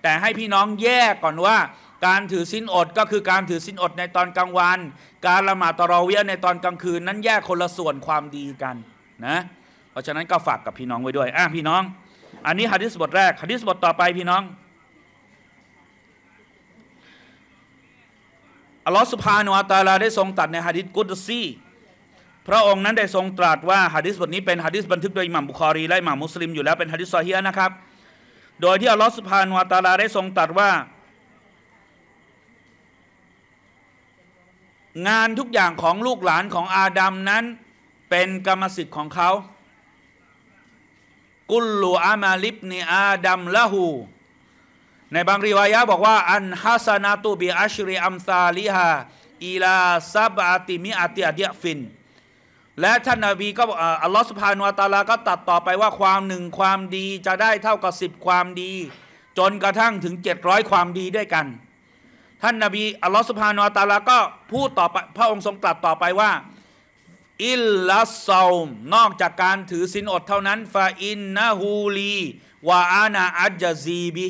แต่ให้พี่น้องแยกก่อนว่าการถือสินอดก็คือการถือสินอดในตอนกลางวัน การละหมาดตรอเวียในตอนกลางคืนนั้นแยกคนละส่วนความดีกันนะ เพราะฉะนั้นก็ฝากกับพี่น้องไว้ด้วยอ่ะพี่น้อง อันนี้ฮะดิษบทแรกฮะดิษบทต่อไปพี่น้อง อัลลอฮฺสุภาโนอัตาลาได้ทรงตัดในฮะดิษกุตซีพระองค์นั้นได้ทรงตรัส ว่าฮะดิษบทนี้เป็นฮะดิษบันทึกโดยหม่ามบุคอรีและหม่ามมุสลิมอยู่แล้วเป็นฮะดิษซอฮีนะครับ โดยที่อัลลอฮฺสุภาโนอัตาลาได้ทรงตรัสว่างานทุกอย่างของลูกหลานของอาดัมนั้น เป็นกรรมสิทธิ์ของเขา กุลลูอามาลิบนีอาดัมละหู ในบางรีวายะบอกว่า อันฮัสนาตูบิอัชริอัมซาลิฮาอีลาซับอาติมิอาติอาเดฟิน และท่านนาบีก็ อัลลอฮฺสุภาโนตาลาก็ตัดต่อไปว่าความหนึ่งความดีจะได้เท่ากับสิบความดี จนกระทั่งถึงเจ็ดร้อยความดีด้วยกันท่านนาบีอัลลอฮฺสุบฮานอตาลาก็พูดต่อไปพระองค์ทรงตรัสต่อไปว่า อิลลัสซอมนอกจากการถือศีลอดเท่านั้นฟาอินนาฮูลีวาอานาอัจจีบี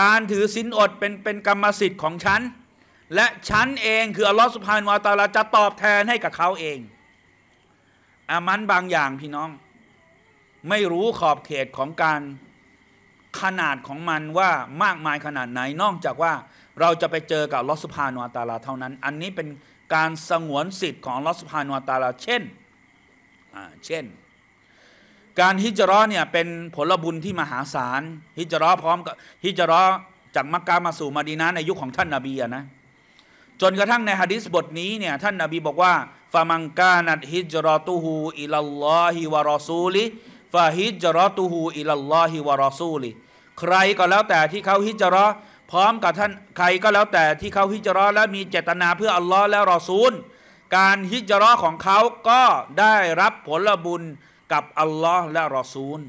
การถือศีลอดเป็นเป็นกรรมสิทธิ์ของฉัน และฉันเองคืออัลลอฮฺสุบฮานวตาลาจะตอบแทนให้กับเขาเองอามันบางอย่าง พี่น้อง ไม่รู้ขอบเขตของการขนาดของมันว่ามากมายขนาดไหนนอกจากว่าเราจะไปเจอกับลอสุภานอตาลาเท่านั้น อันนี้เป็นการสงวนสิทธิ์ ของลอสุภานอตาลา เช่น เช่น การฮิจรอเนี่ยเป็นผลบุญที่มหาศาล ฮิจรอพร้อมกับฮิจรอจากมักกะมาสู่มาดีนาในยุคของท่านนาบีนะ จนกระทั่งในฮะดิษบทนี้เนี่ยท่านนาบีบอกว่า ฟามังกา นัดฮิจรอตูฮู อิลลอฮิวะรอซูลิฟาฮิจรอตูฮู อิลลอฮิวะรอซูลิใครก็แล้วแต่ที่เขาฮิจรอพร้อมกับท่านใครก็แล้วแต่ที่เขาฮิจรอและมีเจตนาเพื่ออัลลอฮ์และรอซูล การฮิจรอของเขาก็ได้รับผลบุญกับอัลลอฮ์และรอซูล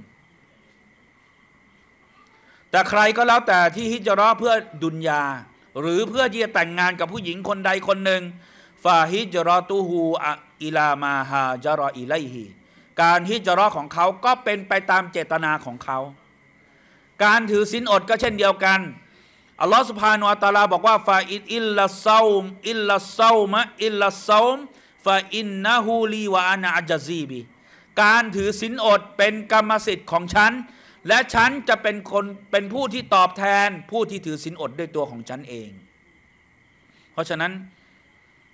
แต่ใครก็แล้วแต่ที่ฮิจรอเพื่อดุนยาหรือเพื่อที่จะแต่งงานกับผู้หญิงคนใดคนหนึ่งฟาฮิจรอตูฮูอิลามาฮาจรออิไลฮีการฮิจรอของเขาก็เป็นไปตามเจตนาของเขา การถือศีลอดก็เช่นเดียวกันอัลลอฮฺสุภาโนอัตาลาบอกว่าฟาอิดอิลลัเซามอิลลัเซามะอิลลัเซามฟาอินนาฮูลีวะอานาจซีบีการถือศีลอดเป็นกรรมสิทธิ์ของฉันและฉันจะเป็นคนเป็นผู้ที่ตอบแทน ผู้ที่ถือศีลอดด้วยตัวของฉันเอง เพราะฉะนั้น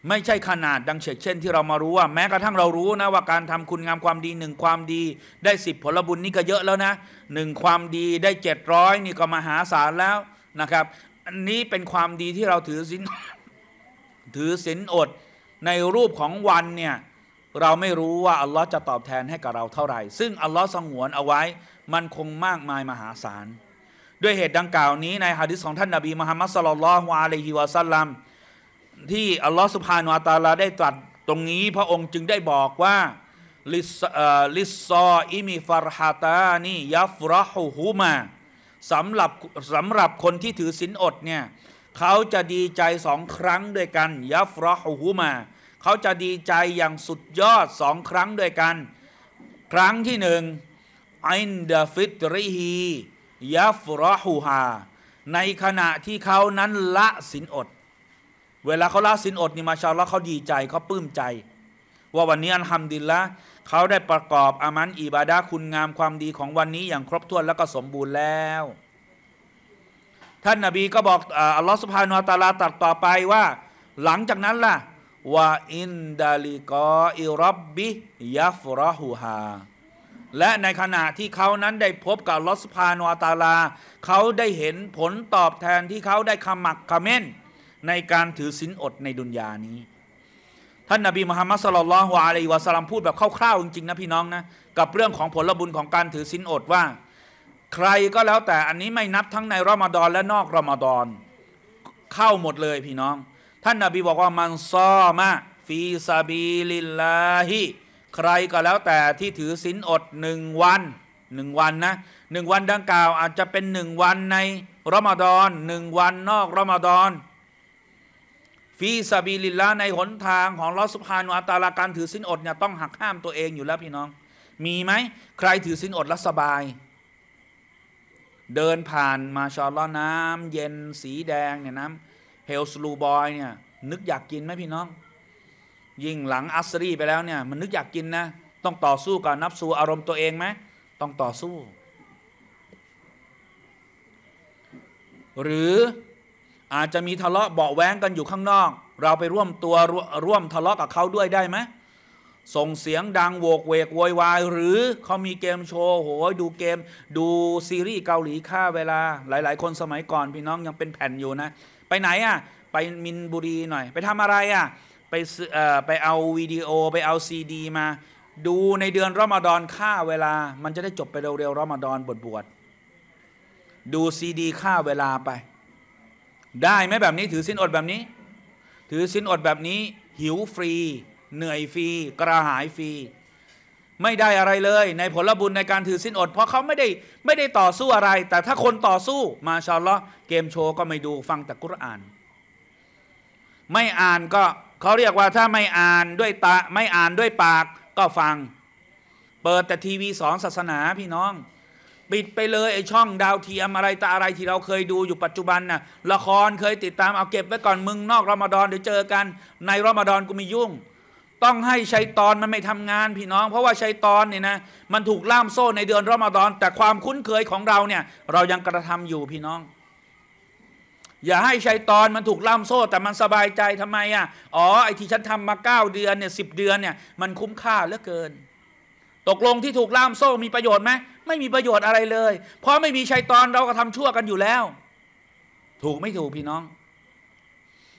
ไม่ใช่ขนาดดังเช่นเช่นที่เรามารู้ว่า แม้กระทั่งเรารู้นะว่าการทำคุณงามความดีหนึ่งความดีได้สิบผลบุญนี่ก็เยอะแล้วนะหนึ่งความดีได้เจ็ดร้อยนี่ก็มหาศาลแล้วนะครับอันนี้เป็นความดีที่เราถือศีลถือศีลอด ในรูปของวันเนี่ยเราไม่รู้ว่า อัลลอฮ์จะตอบแทนให้กับเราเท่าไหร่ซึ่งอัลลอฮ์สงวนเอาไว้ มันคงมากมายมหาศาล ด้วยเหตุดังกล่าวนี้ ในฮะดิษของท่านนาบีมุฮัมมัดสลลัลฮวาเลฮิวะซัลลัมที่อัลลอฮ์สุภาโนตาลาได้ตรัสตรงนี้ พระองค์จึงได้บอกว่าลิซออิมิฟารฮาตานียัฟรหูฮูมาสำหรับ สำหรับคนที่ถือศีลอดเนี่ย เขาจะดีใจสองครั้งด้วยกันยัฟรอฮูมา เขาจะดีใจอย่างสุดยอดสองครั้งด้วยกัน ครั้งที่หนึ่งอินดาฟิตริฮียัฟรอฮูฮาในขณะที่เขานั้นละศีลอด เวลาเขาละศีลอด นี่มาชาวละเขาดีใจ เขาปลื้มใจ ว่าวันนี้ อันฮัมดิลละเขาได้ประกอบอามันอิบาดาคุณงามความดีของวันนี้อย่างครบถ้วนและก็สมบูรณ์แล้ว ท่านนาบีก็บอก อัลลอฮฺสุภาโนตาลาตัดต่อไปว่า หลังจากนั้นล่ะว่าอินดาลิกออิรับบิยัฟรฮูฮาและในขณะที่เขานั้นได้พบกับลอสพานวตาลา เขาได้เห็นผลตอบแทนที่เขาได้ขมักขม้นในการถือศีลอดในดุนยานี้ท่านนบีมุฮัมมัดสลลัลอฮุอะลัยวะสลัม พูด แบบคร่าวๆจริงๆ นะ พี่น้อง นะ กับเรื่องของผลบุญของการถือศีลอดว่า ใครก็แล้วแต่อันนี้ไม่นับทั้งในรอมฎอน และนอกรอมฎอน เข้าหมดเลยพี่น้อง ท่านนบีบอกว่ามัน ซอมะฟีซาบีลิลลาฮิ ใครก็แล้วแต่ที่ถือศีลอดหนึ่งวันหนึ่งวันนะหนึ่งวันดังกล่าว อาจจะเป็นหนึ่งวันในรอมฎอนหนึ่งวันนอกรอมฎอนฟีซาบิลิลละในหนทางของลอสุภานุอัตาลาการ ถือสินอดเนี่ยต้องหักห้ามตัวเองอยู่แล้วพี่น้อง มีไหม ใครถือสินอด แล้วสบาย เดินผ่านมาชอลอน้ำเย็น สีแดงเนี่ยน้ำเฮลส์ลูบอยเนี่ย นึกอยากกินไหมพี่น้อง ยิ่งหลังอัสรีไปแล้วเนี่ยมันนึกอยากกินนะ ต้องต่อสู้กับนับสูอารมณ์ตัวเองไหมต้องต่อสู้ หรืออาจจะมีทะเลาะเบาแหวงกันอยู่ข้างนอก เราไปร่วมตัวร่วมทะเลาะกับเขาด้วยได้ไหมส่งเสียงดังโวกเวกโวยวายหรือเขามีเกมโชว์ โหยดูเกม ดูซีรีส์เกาหลีค่าเวลา หลายๆ คนสมัยก่อนพี่น้องยังเป็นแผ่นอยู่นะ ไปไหนอะ่ะ ไปมินบุรีหน่อย ไปทำอะไรอะ่ะไปไปเอาวิดีโอไปเอาซีดีมา ดูในเดือนรอมฎอนค่าเวลา มันจะได้จบไปเร็วๆรอมฎอนบทบวชดูซีดีค่าเวลาไปได้ไหมแบบนี้ถือสินอดแบบนี้ ถือสินอดแบบนี้ หิวฟรี เหนื่อยฟรี กระหายฟรี ไม่ได้อะไรเลย ในผลบุญ ในการถือสินอดเพราะเขาไม่ได้ไม่ได้ต่อสู้อะไร แต่ถ้าคนต่อสู้ มาชาลอเกมโชว์ก็ไม่ดูฟังแต่กุรอาน ไม่อ่านก็เขาเรียกว่าถ้าไม่อ่านด้วยตาไม่อ่านด้วยปากก็ฟัง เปิดแต่ทีวีสอนศาสนาพี่น้องปิดไปเลยไอช่องดาวเทียมอะไรตาอะไรที่เราเคยดูอยู่ปัจจุบันนะ่ะละครเคยติดตามเอาเก็บไว้ก่อนมึงนอกรอมฎอนเดี๋ยวเจอกัน ในรอมฎอนกูมียุ่ง ต้องให้ชัยตอนมันไม่ทำงาน พี่น้อง เพราะว่าชัยตอนเนี่ยนะ มันถูกล่ามโซ่ในเดือนรอมฎอน แต่ความคุ้นเคยของเราเนี่ยเรายังกระทำอยู่ พี่น้อง อย่าให้ชัยตอนมันถูกล่ามโซ่แต่มันสบายใจทำไมอะ่ะอ๋อไอที่ฉันทำมา 9 เดือนเนี่ยสิเดือนเนี่ยมันคุ้มค่าเหลือเกิน ตกลงที่ถูกล่ามโซ่มีประโยชน์ไหมไม่มีประโยชน์อะไรเลย เพราะไม่มีชัยตอนเราก็ทำชั่วกันอยู่แล้ว ถูกไม่ถูกพี่น้อง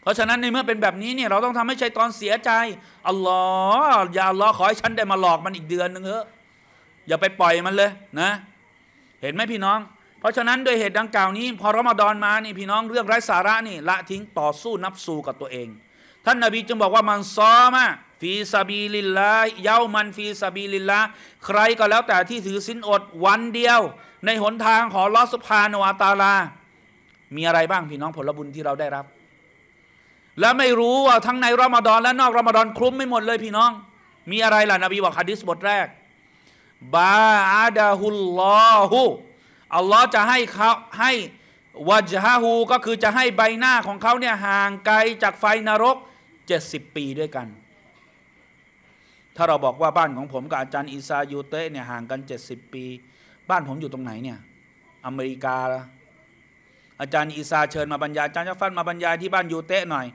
เพราะฉะนั้นในเมื่อเป็นแบบนี้เนี่ยเราต้องทำให้ชัยตอนเสียใจอัลลอฮ์อย่าอัลลอฮ์ขอให้ฉันได้มาหลอกมันอีกเดือนหนึ่งเถอะ อย่าไปปล่อยมันเลย นะ เห็นไหมพี่น้อง เพราะฉะนั้นโดยเหตุดังกล่าวนี้ พอรอมฎอนมานี่พี่น้องเรื่องไร้สาระนี่ ละทิ้งต่อสู้นับสู้กับตัวเอง ท่านนาบีจึงบอกว่ามันซ้อมาฟีซาบีลิลละเย้ามันฟีซาบีลิลละใครก็แล้วแต่ที่ถือสินอดวันเดียว ในหนทางของลอสุภาโนอาตาลา มีอะไรบ้างพี่น้องผลบุญที่เราได้รับ และไม่รู้ว่าทั้งในรอมฎอนและนอกรอมฎอนคลุ้มไม่หมดเลยพี่น้อง มีอะไรล่ะนบีบอกฮะดิษบทแรกบาอาดาฮุลลอฮูอัลลอฮ์จะให้เขาให้วัจฮะฮูก็คือจะให้ใบหน้าของเขาเนี่ยห่างไกลจากไฟนรก70ปีด้วยกันถ้าเราบอกว่าบ้านของผมกับอาจารย์อิซายูเตะเนี่ยห่างกัน 70 ปี บ้านผมอยู่ตรงไหนเนี่ย อเมริกาละอาจารย์อิซาเชิญมาบรรยาย อาจารย์จะฟันมาบรรยายที่บ้านยูเตะหน่อย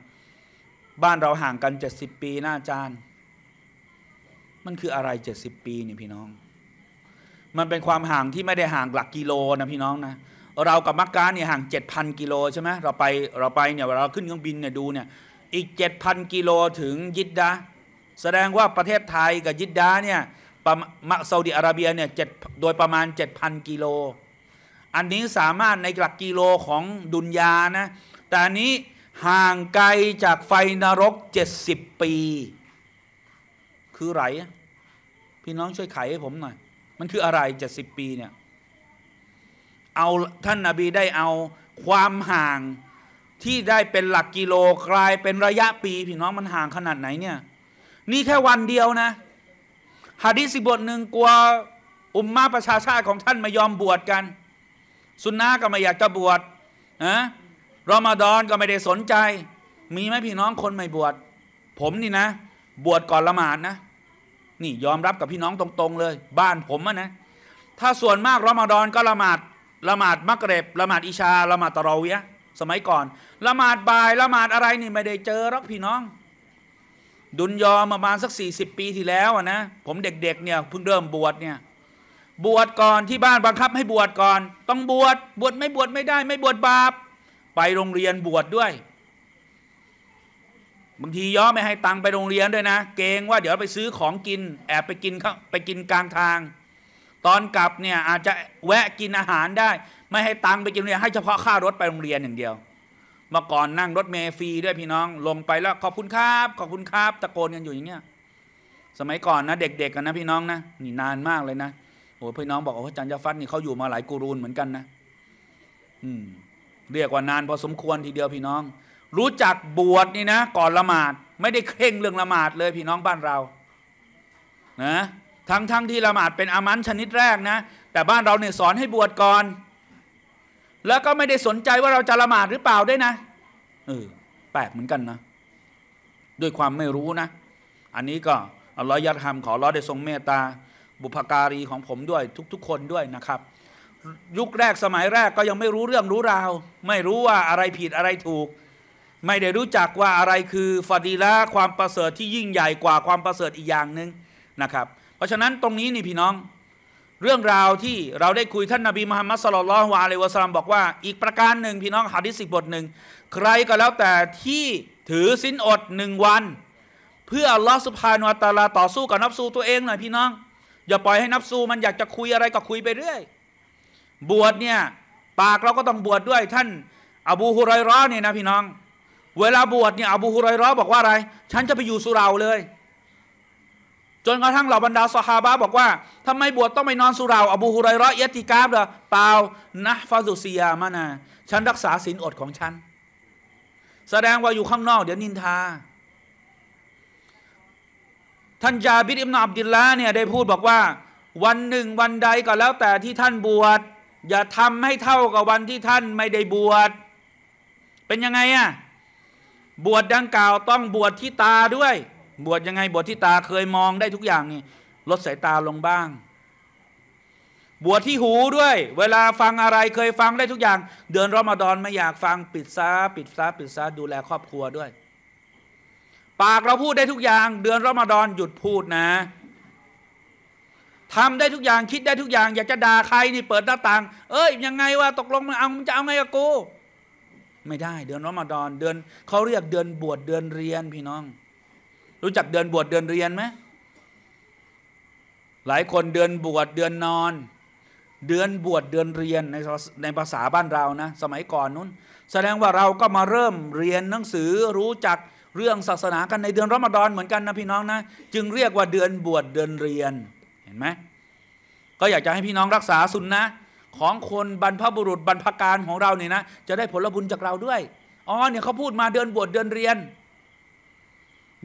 บ้านเราห่างกัน 70 ปีนะ อาจารย์ มันคืออะไร 70 ปีเนี่ยพี่น้อง มันเป็นความห่างที่ไม่ได้ห่างหลักกิโลนะพี่น้องนะ เรากับมักกะเนี่ยห่าง 7,000 กิโลใช่ไหมเราไป เราไปเนี่ยเราขึ้นเครื่องบินเนี่ยดูเนี่ย อีก 7,000 กิโลถึงยิดดาแสดงว่าประเทศไทยกับยิดดาเนี่ยมะซาอุดิอาระเบียเนี่ยโดยประมาณ 7,000 กิโล อันนี้สามารถในหลักกิโลของดุนยานะ แต่อันนี้ห่างไกลจากไฟนรก 70 ปี คือไร พี่น้องช่วยไขให้ผมหน่อย มันคืออะไร 70 ปีเนี่ย เอาท่านนาบี ได้เอาความห่างที่ได้เป็นหลักกิโลกลาย เป็นระยะปี พี่น้องมันห่างขนาดไหนเนี่ยนี่แค่วันเดียวนะฮะดิสิบทหนึ่งกลัว อุมมาประชาชาติ ของท่านไม่ยอมบวชกันสุนนะก็ไม่อยากจะบวชนะรอมฎอนก็ไม่ได้สนใจ มีไหมพี่น้องคนไม่บวชผมนี่นะ บวชก่อนละหมาดนะ นี่ยอมรับกับพี่น้องตรงๆเลย บ้านผมอะนะ ถ้าส่วนมากรอมฎอนก็ละหมาดละหมาดมักเรบละหมาดอิชาละหมาดตะรอเวียสมัยก่อนละหมาดบ่ายละหมาดอะไรนี่ไม่ได้เจอหรอกพี่น้องดุนยอมประมาณสัก 40 ปีที่แล้วนะผมเด็กๆเนี่ยเพิ่งเริ่มบวชเนี่ยบวชก่อน ที่บ้านบังคับให้บวชก่อน ต้องบวช บวชไม่บวช ไม่ได้ ไม่บวชบาป ไปโรงเรียนบวชดด้วยบางทีย้อไม่ให้ตังค์ไปโรงเรียนด้วยนะ เกงว่าเดี๋ยวไปซื้อของกิน แอบไปกินเขาไปกินกลางทาง ตอนกลับเนี่ยอาจจะแวะกินอาหารได้ ไม่ให้ตังค์ไปกินเรียนให้เฉพาะค่ารถไปโรงเรียนอย่างเดียวมื่อก่อนนั่งรถเมล์ฟรีด้วยพี่น้องลงไปแล้วขอบคุณครับขอบคุณครับตะโกนกันอยู่อย่างเงี้ยสมัยก่อนนะ เด็ก ๆ กันนะ พี่น้องนะนี่นานมากเลยนะโอ้พี่น้องบอกวออาจารย์ยาฟัดนี่เขาอยู่มาหลายกูรูนเหมือนกันนะอืมเรียกว่านานพอสมควรทีเดียวพี่น้อง รู้จักบวชนี่นะก่อนละหมาด ไม่ได้เคร่งเรื่องละหมาดเลยพี่น้องบ้านเรา นะทั้งๆทที่ละหมาดเป็นอามันชนิดแรกนะแต่บ้านเราเนี่ยสอนให้บวชก่อนแล้วก็ไม่ได้สนใจว่าเราจะละหมาดหรือเปล่าด้วยนะเออแปลกเหมือนกันนะ ด้วยความไม่รู้นะ อันนี้ก็อัลลอฮยัดฮัมขอร้อได้ทรงเมตตา บุพการีของผมด้วยทุกๆคนด้วยนะครับ ยุคแรกสมัยแรกก็ยังไม่รู้เรื่องรู้ราวไม่รู้ว่าอะไรผิดอะไรถูก ไม่ได้รู้จักว่าอะไรคือฟาดีละความประเสริฐที่ยิ่งใหญ่กว่าความประเสริฐอีกอย่างหนึ่งนะครับ เพราะฉะนั้นตรงนี้นี่พี่น้องเรื่องราวที่เราได้คุยท่านนาบีมุฮัมมัดสลลัลฮวาเลวะสลลัมบอกว่าอีกประการหนึ่งพี่น้องหะดิษสิบทหนึ่งใครก็แล้วแต่ที่ถือสินอดหนึ่งวัน เพื่ออัลลอฮฺสุภาโนตาลา ต่อสู้กับนับสู้ตัวเองหน่อยพี่น้อง อย่าปล่อยให้นับสู้มันอยากจะคุยอะไรก็คุยไปเรื่อยบวชเนี่ย ปากเราก็ต้องบวชดด้วยท่าน อบูฮุไรร้อเนี่ยนะ พี่น้อง เวลาบวชเนี่ยอบูฮุไรร้อบอกว่าอะไร ฉันจะไปอยู่สุราเลยจนกระทั่งเหล่าบรรดาสฮาบะบอกว่า ทำไมบวชต้องไปนอนสุรา อบูฮุไรรอยะติกาบเหรอเปล่านะฟาซุซียามานาฉันรักษาศีลอดของฉัน แสดงว่าอยู่ข้างนอกเดี๋ยวนินทา ท่านยาบิดอิมนาอับดิลลาเนี่ยได้พูดบอกว่า วันหนึ่งวันใดก็แล้วแต่ที่ท่านบวชอย่าทำให้เท่ากับวันที่ท่านไม่ได้บวชเป็นยังไงอะบวชดังกล่าวต้องบวชที่ตาด้วยบวชยังไงบวชที่ตาเคยมองได้ทุกอย่างนี่ลดสายตาลงบ้าง บวชที่หูด้วย เวลาฟังอะไรเคยฟังได้ทุกอย่าง เดือนรอมฎอนไม่อยากฟังปิดซาปิดซาปิดซาดูแล ครอบครัวด้วย ปากเราพูดได้ทุกอย่าง เดือนรอมฎอนหยุดพูดนะทำได้ทุกอย่างคิดได้ทุกอย่าง อยากจะด่าใครนี่เปิดหน้าต่าง เอ้ยยังไงว่าตกลงมันเอามันจะเอาไงกับกูไม่ได้ เดือนรอมฎอนเดือนเขาเรียกเดือนบวชเดือนเรียนพี่น้องรู้จักเดือนบวชเดือนเรียนไหมหลายคนเดือนบวชเดือนนอน เดือนบวชเดือนเรียนในในภาษาบ้านเรานะ สมัยก่อนนู้น แสดงว่าเราก็มาเริ่มเรียนหนังสือรู้จักเรื่องศาสนากันในเดือนรอมฎอนเหมือนกันนะพี่น้องนะ จึงเรียกว่าเดือนบวชเดือนเรียนเห็นไหมก็อยากจะให้พี่น้องรักษาสุนนะของคนบรรพบุรุษบรรพการของเราเนี่ยนะ จะได้ผลบุญจากเราด้วยอ๋อเนี่ยเขาพูดมาเดือนบวชเดือนเรียน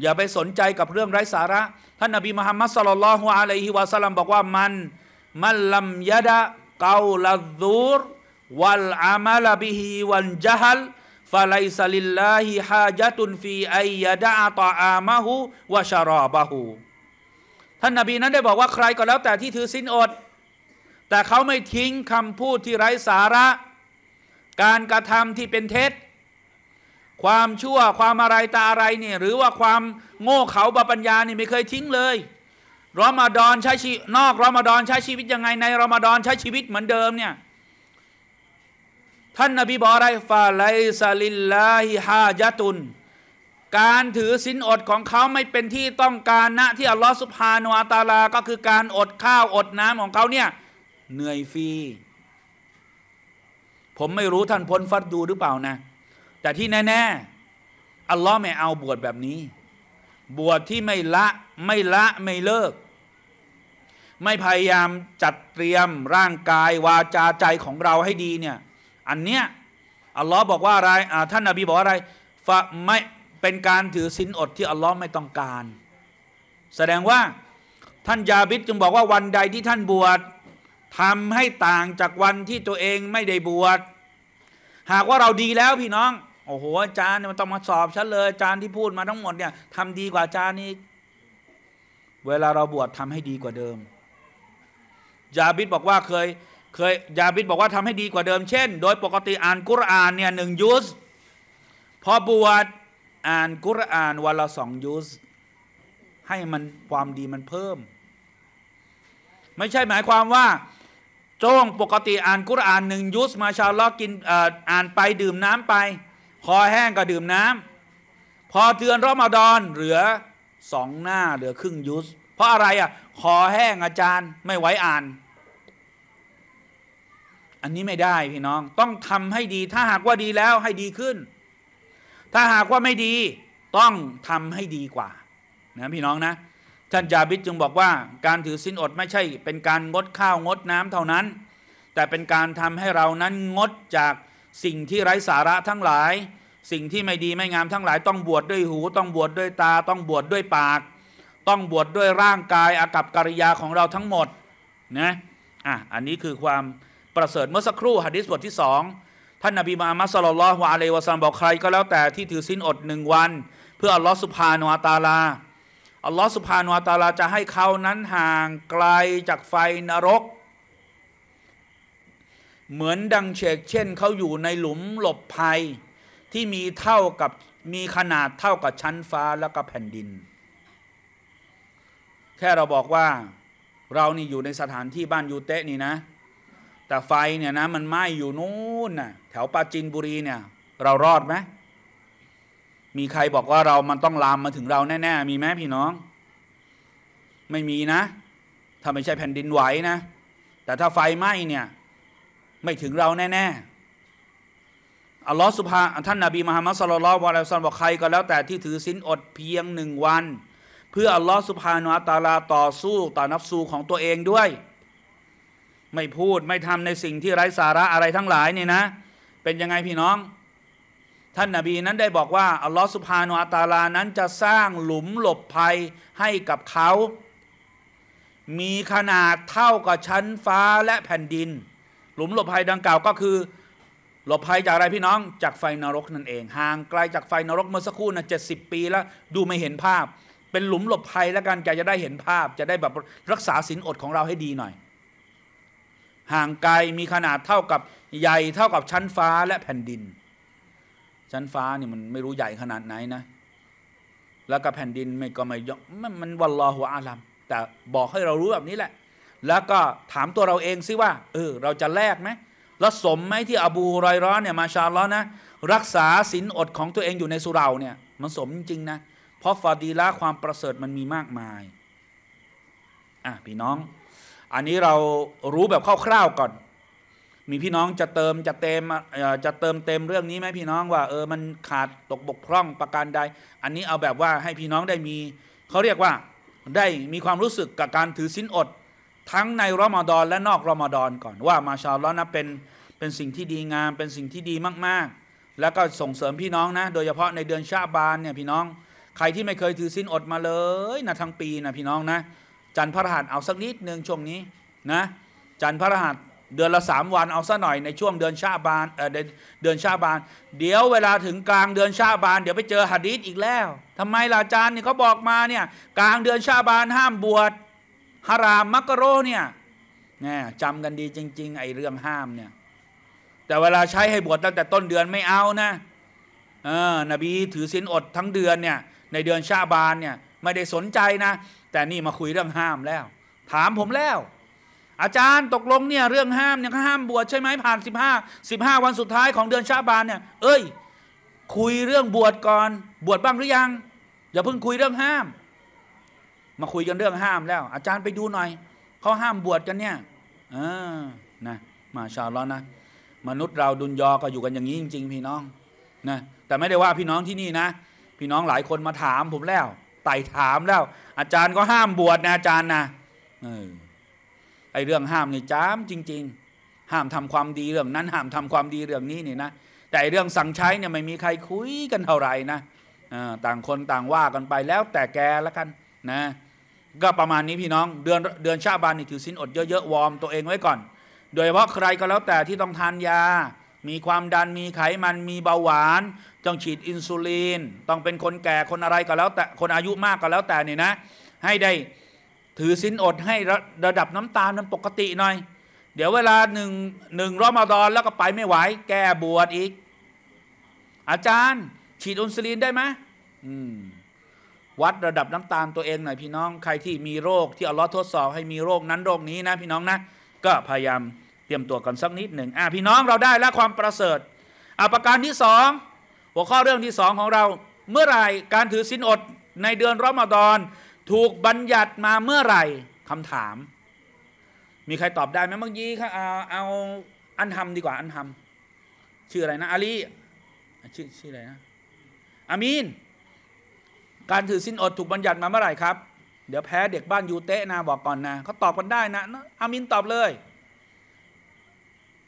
อย่าไปสนใจกับเรื่องไร้สาระท่านนบีมุฮัมมัดสลลัลฮุอะลัยฮิวะสัลลัมบอกว่า มัน มัลลัมยะดะกาลซูร วัลอามะลบิฮิวันจฮัลฟาไลซัลิลลาฮิฮาจตุนฟีไอยะดะอตออามะฮูวะชารอบะฮูท่านนบีนั้นได้บอกว่าใครก็แล้ว แต่ที่ถือสินอด แต่เขาไม่ทิ้งคำพูดที่ไร้สาระ การกระทำที่เป็นเท็จความชั่วความอะไรตาอะไรเนี่ยหรือว่าความโง่เขลาบาปัญญานี่ไม่เคยทิ้งเลยรอมฎอนใช้ชีนอกรอมฎอนใช้ชีวิตยังไง ในรอมฎอนใช้ชีวิตเหมือนเดิมเนี่ยท่านนบีบอกอะไรฟาไลซาลิลลาฮิฮายะตุนการถือสินอดของเขาไม่เป็นที่ต้องการณที่อัลลอฮฺสุบฮานุอัตาลาก็คือการอดข้าวอดน้ำของเขาเนี่ยเหนื่อยฟรีผมไม่รู้ท่านพ้นฟัดดูหรือเปล่านะแต่ที่แน่ ๆ อัลลอฮ์ไม่เอาบวชแบบนี้ บวชที่ไม่ละไม่ละไม่เลิก ไม่พยายามจัดเตรียมร่างกาย วาจาใจของเราให้ดีเนี่ยอันเนี้ยอัลลอฮ์บอกว่าอะไรท่านอาบีบอกอะไร ฟะไม่เป็นการถือศีลอดที่อัลลอฮ์ไม่ต้องการ แสดงว่า ท่านยาบิดจึงบอกว่าวันใดที่ท่านบวชทำให้ต่างจากวันที่ตัวเองไม่ได้บวชหากว่าเราดีแล้วพี่น้องโอ้โหอาจารย์มันต้องมาสอบฉันเลยอาจารย์ที่พูดมาทั้งหมดเนี่ยทำดีกว่าอาจารย์นี่เวลาเราบวชทำให้ดีกว่าเดิมยาบิดบอกว่าเคยเคยยาบิดบอกว่าทำให้ดีกว่าเดิมเช่นโดยปกติอ่านกุรอานเนี่ยหนึ่งยุสพอบวชอ่านกุรอานวันละสองยุสให้มันความดีมันเพิ่ม ไม่ใช่หมายความว่าจ้องปกติอ่านกุรอานหนึ่งยุสมาชาลอกินอ่านไปดื่มน้ำไปคอแห้งก็ดื่มน้ำ พอเตือนรอมฎอนเหลือสองหน้าเหลือครึ่งยุส เพราะอะไรอ่ะคอแห้งอาจารย์ไม่ไว้อ่าน อันนี้ไม่ได้พี่น้องต้องทำให้ดี ถ้าหากว่าดีแล้วให้ดีขึ้น ถ้าหากว่าไม่ดีต้องทำให้ดีกว่านะพี่น้องนะท่านจาบิดจึงบอกว่า การถือสินอดไม่ใช่ เป็นการงดข้าวงดน้ำเท่านั้น แต่เป็นการทำให้เรานั้นงดจากสิ่งที่ไร้สาระทั้งหลาย สิ่งที่ไม่ดีไม่งามทั้งหลาย ต้องบวชดด้วยหูต้องบวชดด้วยตาต้องบวชดด้วยปาก ต้องบวชดด้วยร่างกาย อากับกิริยาของเราทั้งหมดนะอ่ะอันนี้คือความประเสริฐเมื่อสักครู่หะดิษบทที่สองท่านนบีมามัสลลลอฮวาเลวะซัมบอกใครก็แล้วแต่ที่ถือสิ้นอดหนึ่งวัน เพื่ออัลลอฮฺสุภาโนอาตาลา อัลลอฮฺสุภาโนอาตาลาจะให้เขานั้นห่างไกลจากไฟนรกเหมือนดังเชกเช่นเขาอยู่ในหลุมหลบภัยที่มีเท่ากับมีขนาดเท่ากับชั้นฟ้าแล้วก็แผ่นดิน แค่เราบอกว่าเรานี่อยู่ในสถานที่บ้านยูเตะนี่นะ แต่ไฟเนี่ยนะมันไหม้อยู่นู้นน่ะแถวปาจินบุรีเนี่ย เรารอดไหม มีใครบอกว่าเรามันต้องลามมาถึงเราแน่ ๆ มีไหมพี่น้อง ไม่มีนะถ้าไม่ใช่แผ่นดินไหวนะ แต่ถ้าไฟไหม้เนี่ยไม่ถึงเราแน่ๆ อัลลอฮฺสุภาท่านนาบีมหามัสลลฮลวะลาซันบอกใครก็แล้ว แต่ที่ถือสินอดเพียงหนึ่งวัน เพื่ออัลลอฮฺสุภาโนอาตาลาต่อสู้ต่อนับสู้ของตัวเองด้วย ไม่พูดไม่ทำในสิ่งที่ไร้สาระอะไรทั้งหลายนี่นะ เป็นยังไงพี่น้อง ท่านนาบี นั้นได้บอกว่าอัลลอฮฺสุภาโนอาตาลานั้นจะสร้างหลุมหลบภัยให้กับเขา มีขนาดเท่ากับชั้นฟ้าและแผ่นดินหลุมหลบภัยดังกล่าวก็คือ หลบภัยจากอะไรพี่น้อง จากไฟนรกนั่นเอง ห่างไกลจากไฟนรกเมื่อสักครู่นะเจ็ดสิบปีแล้ว ดูไม่เห็นภาพ เป็นหลุมหลบภัยแล้วกันแกจะได้เห็นภาพ จะได้แบบรักษาศีลอดของเราให้ดีหน่อย ห่างไกลมีขนาดเท่ากับใหญ่เท่ากับชั้นฟ้าและแผ่นดิน ชั้นฟ้านี่มันไม่รู้ใหญ่ขนาดไหนนะ แล้วก็แผ่นดินไม่ก็ไม่ยอมมันวันรอหัวอาลัมแต่บอกให้เรารู้แบบนี้แหละแล้วก็ถามตัวเราเองซิว่า เออ เราจะแลกไหมแล้วสมไหมที่อบูรอยร้อนเนี่ย มาชาล้อนะ รักษาศีลอดของตัวเองอยู่ในสุราเนี่ย มันสมจริง ๆ นะ เพราะฟาดีละความประเสริฐมันมีมากมาย อ่ะพี่น้อง อันนี้เรารู้แบบคร่าวๆก่อน มีพี่น้องจะเติมจะเต็มจะเติมเต็มเรื่องนี้ไหมพี่น้องว่า เออ มันขาดตกบกพร่องประการใด อันนี้เอาแบบว่าให้พี่น้องได้มีเขาเรียกว่า ได้มีความรู้สึกกับการถือศีลอดทั้งในรอมฎอนและนอกรอมฎอนก่อนว่ามาชาลอนะเป็นเป็นสิ่งที่ดีงาม เป็นสิ่งที่ดีมากๆ แล้วก็ส่งเสริมพี่น้องนะโดยเฉพาะในเดือนชาบานเนี่ยพี่น้อง ใครที่ไม่เคยถือศีลอดมาเลยนะทั้งปีนะพี่น้องนะ จันทร์พระหัสเอาสักนิดหนึ่งช่วงนี้นะ จันทร์พระหัสเดือนละสามวัน เอาซะหน่อยในช่วงเดือนชาบานเออเดือนชาบาน เดี๋ยวเวลาถึงกลางเดือนชาบานเดี๋ยวไปเจอหะดีษอีกแล้ว ทำไมล่ะอาจารย์เนี่ยเขาบอกมาเนี่ยกลางเดือนชาบานห้ามบวชฮารามมักกะโรเนี่ยน่จำกันดีจริง ๆไอ้เรื่องห้ามเนี่ย แต่เวลาใช้ให้บวชตั้งแต่ต้นเดือนไม่เอานะ เออนบีถือศีลอดทั้งเดือนเนี่ย ในเดือนชาบานเนี่ยไม่ได้สนใจนะ แต่นี่มาคุยเรื่องห้ามแล้ว ถามผมแล้ว อาจารย์ตกลงเนี่ยเรื่องห้ามเนี่ยห้ามบวชใช่ไหมผ่าน15 15วันสุดท้ายของเดือนชาบานเนี่ย เอ้ย คุยเรื่องบวชก่อนบวชบ้างหรือยังอย่าเพิ่งคุยเรื่องห้ามมาคุยกันเรื่องห้ามแล้ว อาจารย์ไปดูหน่อยเขาห้ามบวชกันเนี่ยเออนะ มาชาลอนะมนุษย์เราดุนยอก็อยู่กันอย่างนี้จริงๆพี่น้องนะแต่ไม่ได้ว่าพี่น้องที่นี่นะพี่น้องหลายคนมาถามผมแล้วไต่ถามแล้ว อาจารย์ก็ห้ามบวชนะอาจารย์นะเออไอเรื่องห้ามนี่จ้ามจริง ๆ ห้ามทำความดีเรื่องนั้น ห้ามทำความดีเรื่องนี้นี่นะแต่เรื่องสั่งใช้เนี่ยไม่มีใครคุยกันเท่าไหร่นะต่างคนต่างว่ากันไปแล้ว แต่แกละกันนะก็ประมาณนี้พี่น้อง เดือนเดือนชาบานนี่ถือสินอดเยอะ ๆ วอร์มตัวเองไว้ก่อน โดยเฉพาะใครก็แล้วแต่ที่ต้องทานยา มีความดันมีไขมันมีเบาหวาน ต้องฉีดอินซูลิน ต้องเป็นคนแก่คนอะไรก็แล้วแต่ คนอายุมากก็แล้วแต่นี่นะ ให้ได้ ถือสินอดให้ระระดับน้ำตาลมันปกติหน่อย เดี๋ยวเวลาหนึ่งหนึ่งรอมดอนแล้วก็ไปไม่ไหวแก้บวชอีก อาจารย์ ฉีดอินซูลินได้ไหมอืมวัดระดับน้ำตาลตัวเองหน่อยพี่น้องใครที่มีโรค ที่อัลลอฮ์ทดสอบ ให้มีโรคนั้นโรคนี้นะ พี่น้องนะ ก็พยายามเตรียมตัวกันสักนิดหนึ่งอ่ะพี่น้องเราได้แล้ว ความประเสริฐอ่ะประการที่สองหัวข้อเรื่องที่สองของเรา เมื่อไหร่การถือศีลอดในเดือนรอมฎอน ถูกบัญญัติมาเมื่อ ไหร่คำถาม มีใครตอบได้ไหมเมื่อกี้ค่ะเอาเอาอันทำดีกว่าอันทำชื่ออะไรนะอาลีชื่อชื่ออะไรนะอามีนการถือสินอดถูกบัญญัติมาเมื่อไหร่ครับ เดี๋ยวแพ้เด็ก บ้าน ยูเตะนะบอก ก่อน นะเขาตอบกันได้ นะ อามินตอบ เลย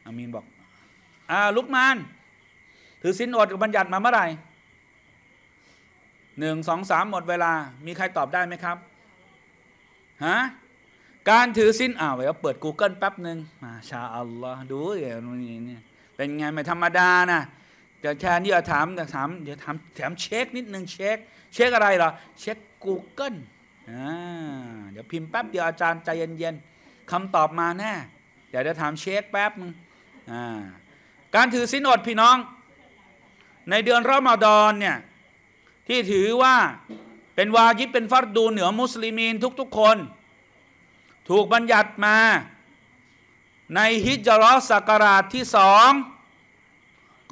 อามินบอกอ่าลุกมานถือสินอดถูกบัญญัติมาเมื่อไหร่หนึ่งสองสามหมดเวลา มีใครตอบได้ไหมครับฮะการถือสินอ้าวเดี๋ยวเปิด Google แป๊บหนึ่งมาชาอัลลอฮ์ดูอย่างนี้เนี่ยเป็นไงไม่ธรรมดานะเดี๋ยวแทนที่จะถามถามเดี๋ยวถามแถมเช็ค นิดนึงเช็คเช็คอะไรหรอเช็ค Google เดี๋ยวพิมพ์แป๊บเดียวอาจารย์ใจเย็นๆคำตอบมาแน่เดี๋ยวจะถามเช็คแป๊บนึงอ่าการถือสินอดพี่น้อง ในเดือนรอมฎอนเนี่ย ที่ถือว่าเป็นวาญิบเป็นฟัดดูเหนือมุสลิมีนทุกๆคน ถูกบัญญัติมา ในฮิจรอสักราชที่สอง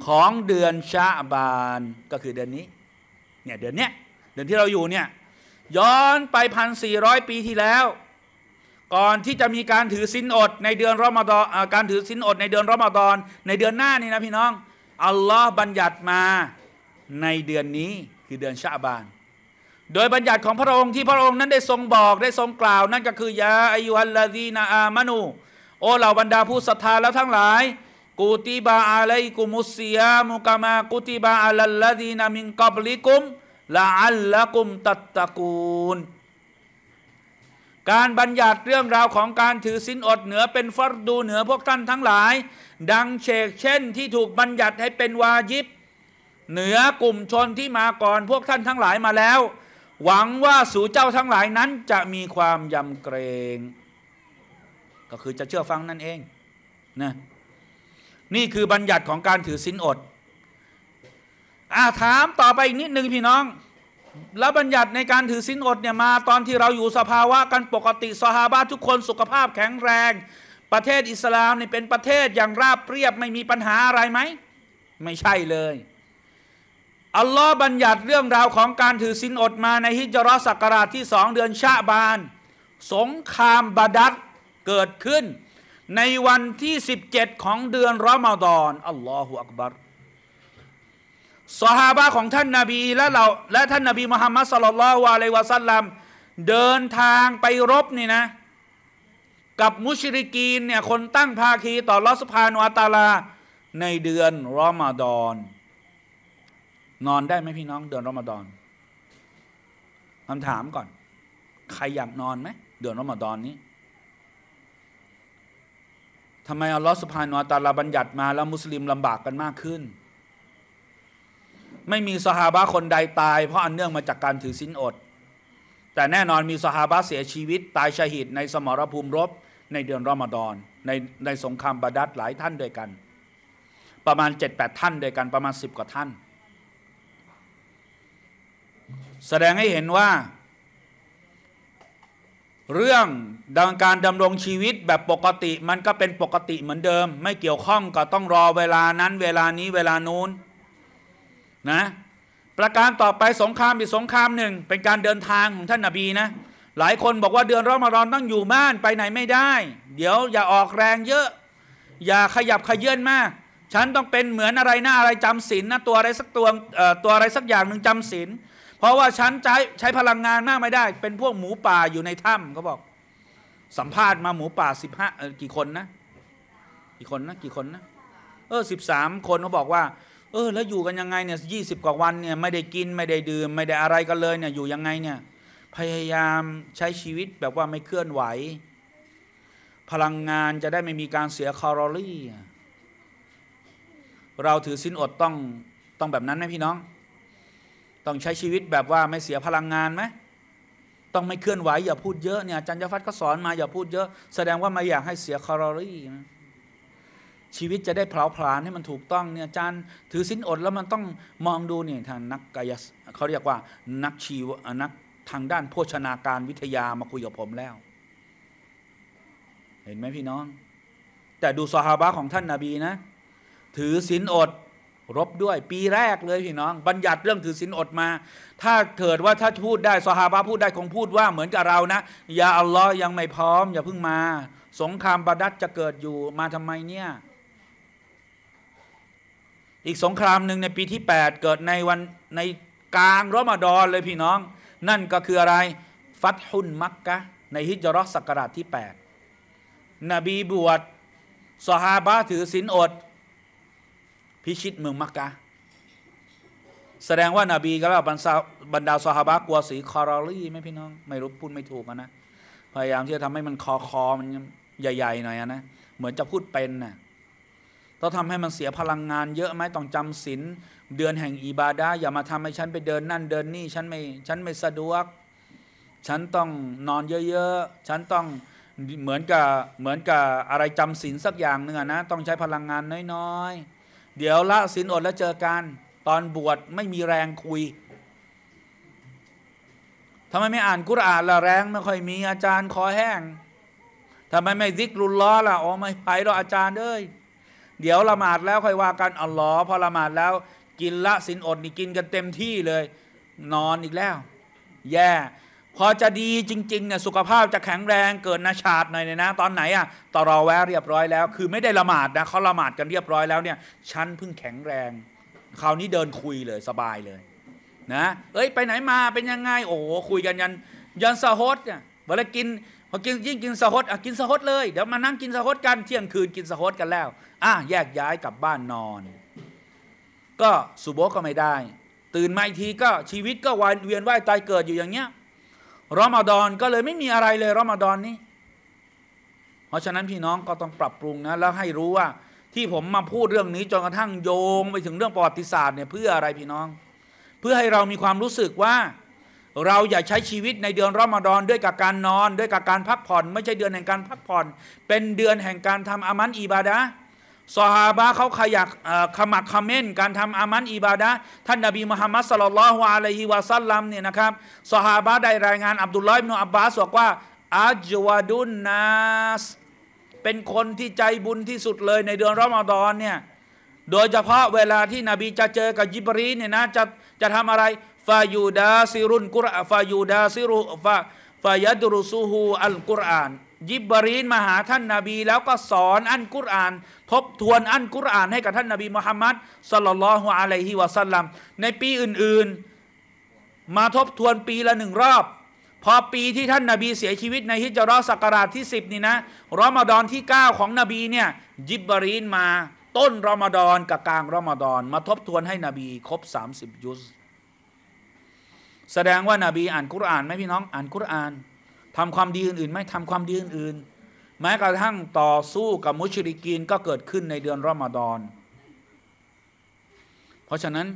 ของเดือนชาบานก็คือเดือนนี้ เนี่ยเดือนเนี้ยดือนที่เราอยู่เนี่ยย้อนไปพันสี่ร้อยปีที่แล้วก่อนที่จะมีการถือสินอดในเดือนรอมฎอนการถือสินอดในเดือนรอมฎอนในเดือนหน้านี่นะพี่น้อง อัลลอฮ์บัญญัติมาในเดือนนี้คือเดือนชาบานโดยบัญญัติของพระองค์ที่พระองค์นั้นได้ทรงบอกได้ทรงกล่าว นั่นก็คือยาอายุฮัลลาดีนาอามานูโอเหล่าบรรดาผู้ศรัทธาแล้วทั้งหลาย กูติบาอะลรกุมุสซิยามุกามา กุติบาอะลัลลาดีนามินกับลิกุมละอัลละกุมตัตตะกูล การบัญญัติเรื่องราวของการถือศีลอดเหนือเป็นฟัรดูเหนือพวกท่านทั้งหลาย ดังเชกเช่นที่ถูกบัญญัติให้เป็นวาญิบ เหนือกลุ่มชนที่มาก่อนพวกท่านทั้งหลายมาแล้ว หวังว่าสู่เจ้าทั้งหลายนั้นจะมีความยำเกรง ก็คือจะเชื่อฟังนั่นเองนะนี่คือบัญญัติของการถือศีลอดอ่าถามต่อไปอีกนิดหนึ่งพี่น้อง แล้วบัญญัติในการถือสินอดเนี่ย มาตอนที่เราอยู่สภาวะกันปกติ สหาบาทุกคนสุขภาพแข็งแรง ประเทศอิสลามนี่เป็นประเทศอย่างราบเรียบไม่มีปัญหาอะไรไหม ไม่ใช่เลย อัลลอฮ์บัญญัติเรื่องราวของการถือสินอดมาในฮิจรัสักราชที่สองเดือนชาบานสงครามบาดัดเกิดขึ้น ในวันที่17ของเดือนรอมฎอนอัลลอฮฺอักบัรสหาบะของท่านนาบี และเราและท่านนาบีมุฮัมมัดสลลัลวะเลวะซัลลัมเดินทางไปรบนี่นะ กับมุชริกีนเนี่ยคนตั้งภาคีต่อลอสพานุอัตาลาในเดือนรอมฎอนนอนได้ไหมพี่น้อง เดือนรอมฎอนคำถามก่อน ใครอยากนอนไหมเดือนรอมฎอนนี้ทำไมอัลลอฮฺสุภาโนตาลาบัญญัติมาแล้วมุสลิมลำบากกันมากขึ้นไม่มีสหาบะคนใดตายเพราะอันเนื่องมาจากการถือสินอด แต่แน่นอนมีสหาบะเสียชีวิตตายชหิดในสมรภูมิรบ ในเดือนรอมฎอนในในสงครามบาดัดหลายท่านด้วยกัน ประมาณ7ดท่านด้วยกันประมาณ 10 กว่าท่าน แสดงให้เห็นว่า เรื่องดังการดำรงชีวิตแบบปกติมันก็เป็นปกติเหมือนเดิม ไม่เกี่ยวข้องก็ต้องรอเวลานั้น เวลานี้เวลานู้นนะประการต่อไปสงคราม อีกสงครามหนึ่งเป็นการเดินทางของท่านนาบีนะหลายคนบอกว่าเดือนรอมฎอนต้องอยู่บ้านไปไหนไม่ได้ เดี๋ยวอย่าออกแรงเยอะ อย่าขยับขยื่นมาก ฉันต้องเป็นเหมือนอะไรนะอะไรจำศีลนนะตัวอะไรสักตัวตัวอะไรสักอย่างหนึ่งจำศีลเพราะว่าฉันใช้ใช้พลังงานมากไม่ได้ เป็นพวกหมูป่าอยู่ในถ้ำเขาบอก สัมภาษณ์มาหมูป่าสิบห้ากี่คนนะกี่คนนะกี่คนนะเออสิบสามคนเขาบอกว่าเออแล้วอยู่กันยังไงเนี่ยยีกว่าวันเนี่ย ไม่ได้กินไม่ได้ดื่ม ไม่ได้อะไรกันเลยเนี่ยอยู่ยังไงเนี่ย พยายามใช้ชีวิตแบบว่าไม่เคลื่อนไหว พลังงานจะได้ไม่มีการเสียคลอรี่ เราถือสินอดต้องต้องแบบนั้นไหมพี่น้อง ต้องใช้ชีวิตแบบว่าไม่เสียพลังงานไหมต้องไม่เคลื่อนไหวอย่าพูดเยอะเนี่ยอาจารย์ยฟัดก็สอนมาอย่าพูดเยอะแสดงว่าไม่อยากให้เสียคลอรี่นะชีวิตจะได้เผาผลาญให้มันถูกต้องเนี่ยอาจารย์ถือสินอดแล้วมันต้องมองดูเนี่ยทางนักกายเขาเรียกว่า นักชีวนักทางด้านโภชนาการวิทยา มาคุยกับผมแล้ว เห็นไหมพี่น้อง แต่ดูสหาบะของท่านนาบีนะ ถือสินอดรบด้วยปีแรกเลยพี่น้อง บัญญัติเรื่องถือสินอดมา ถ้าเถิดว่าถ้าพูดได้สหาบะพูดได้ คงพูดว่า เหมือนกับเรานะยาอัลลอฮ์ยังไม่พร้อมอย่าเพิ่งมา สงครามบาดัดจะเกิดอยู่มาทำไมเนี่ยอีกสงครามหนึ่งในปีที่ 8 เกิดในวัน ในกลางรอมฎอนเลยพี่น้อง นั่นก็คืออะไร ฟัตฮุนมักกะ ในฮิจรัสศักราชที่ 8 นบีบวชสหาบะถือศีลอด พิชิตเมืองมักกะแสดงว่านาบีกแบบราบรรดาสหาบะกลัวสีคอรอลี่ไหมพี่น้อง ไม่รู้พูดไม่ถูกนะ พยายามที่จะทำให้มันคอคอมันใหญ่ๆหน่อยนะเหมือนจะพูดเป็นนะ่ะต้องทำให้มันเสียพลังงานเยอะไหมต้องจำศีลเดือนแห่งอิบาดาอย่ามาทำให้ฉันไปเดินนั่นเดินนี่ฉันไม่ฉันไม่สะดวก ฉันต้องนอนเยอะๆฉันต้องเหมือนกับเหมือนกับอะไรจำศีลสักอย่างหนึ่งนะ ต้องใช้พลังงานน้อยๆเดี๋ยวละศีลอดแล้วเจอกันตอนบวชไม่มีแรงคุยทำไมไม่อ่านกุรอานละแรงไม่ค่อยมีอาจารย์คอแห้งทำไมไม่ซิกรุลล้อล่ะอ๋อไม่ไปหรออาจารย์เด้ยเดี๋ยวละหมาดแล้วค่อยว่ากันอัลลอฮ์พอละหมาดแล้ว กินละสินอดนี่กินกันเต็มที่เลย นอนอีกแล้ว แย่ yeah. พอจะดีจริงๆเนี่ยสุขภาพจะแข็งแรงเกิดนาชาติหน่อยเนี่ยนะ ตอนไหนอะตอรอแวะเรียบร้อยแล้ว คือไม่ได้ละหมาดนะเขาละหมาดกันเรียบร้อยแล้วเนี่ย ฉันเพิ่งแข็งแรงคราวนี้เดินคุยเลยสบายเลย นะ เอ้ยไปไหนมาเป็นยังไงโอ้คุยกันยันยันสะฮดเนี่ยเวลากินพอกินยิ่งกินสะฮดอ่ะกินสะฮดเลยเดี๋ยวมานั่งกินสะฮดกันเที่ยงคืนกินสะฮดกันแล้ว อ่ะ แยกย้ายกลับบ้านนอนก็สุโบก็ไม่ได้ ตื่นมาอีกทีก็ชีวิตก็วนเวียนว่ายตายเกิดอยู่อย่างเงี้ยรอมฎอนก็เลยไม่มีอะไรเลยรอมฎอนนี้ เพราะฉะนั้นพี่น้องก็ต้องปรับปรุงนะแล้วให้รู้ว่าที่ผมมาพูดเรื่องนี้ จนกระทั่งโยงไปถึงเรื่องประวัติศาสตร์เนี่ยเพื่ออะไรพี่น้อง เพื่อให้เรามีความรู้สึกว่าเราอย่าใช้ชีวิตในเดือนรอมฎอนด้วยกับการนอนด้วยกับการพักผ่อน ไม่ใช่เดือนแห่งการพักผ่อน เป็นเดือนแห่งการทำอามันอีบาดะสฮาบะเขาขยักขมักขม้นการทำอามันอีบาดะท่านนบีมุฮัมมัดสลลัลฮวาลัยฮิวะซัลลัมเนี่ยนะครับสฮาบะได้รายงานอับดุลลอฮ์อิบนุอับบาสบอกว่าอัจวาดุนนัสเป็นคนที่ใจบุญที่สุดเลยในเดือนรอมฎอนเนี่ยโดยเฉพาะเวลาที่นบีจะเจอกับยิบรีเนี่ยนะจะจะทำอะไรฟายูดาซิรุนกุรอาฟายูดาซิรุฟาฟายัดรุซูฮูอัลกุรอานยิบบรีนมาหาท่านนาบีแล้วก็สอนอันกุรอาน ทบทวนอันกุรอาน ให้กับท่านนาบีมุฮัมมัดสลลัลฮุอะลัยฮิวะสัลลัมในปีอื่นๆ มาทบทวนปีละหนึ่งรอบพอปีที่ท่านนาบีเสียชีวิตในฮิจรัสักราชที่ 10 นี่นะรอมฎอนที่9ของนบีเนี่ยยิบรีนมาต้นรอมฎอนกับกลางรอมฎอนมาทบทวนให้นบีครบ30 ยุสแสดงว่านาบีอ่านกุรานไหมพี่น้อง อ่านกุราน ทำความดีอื่น ๆไหมทำความดีอื่นๆแม้กระทั่งต่อสู้กับมุชริกีนก็เกิดขึ้นในเดือนรอมฎอนเพราะฉะนั้น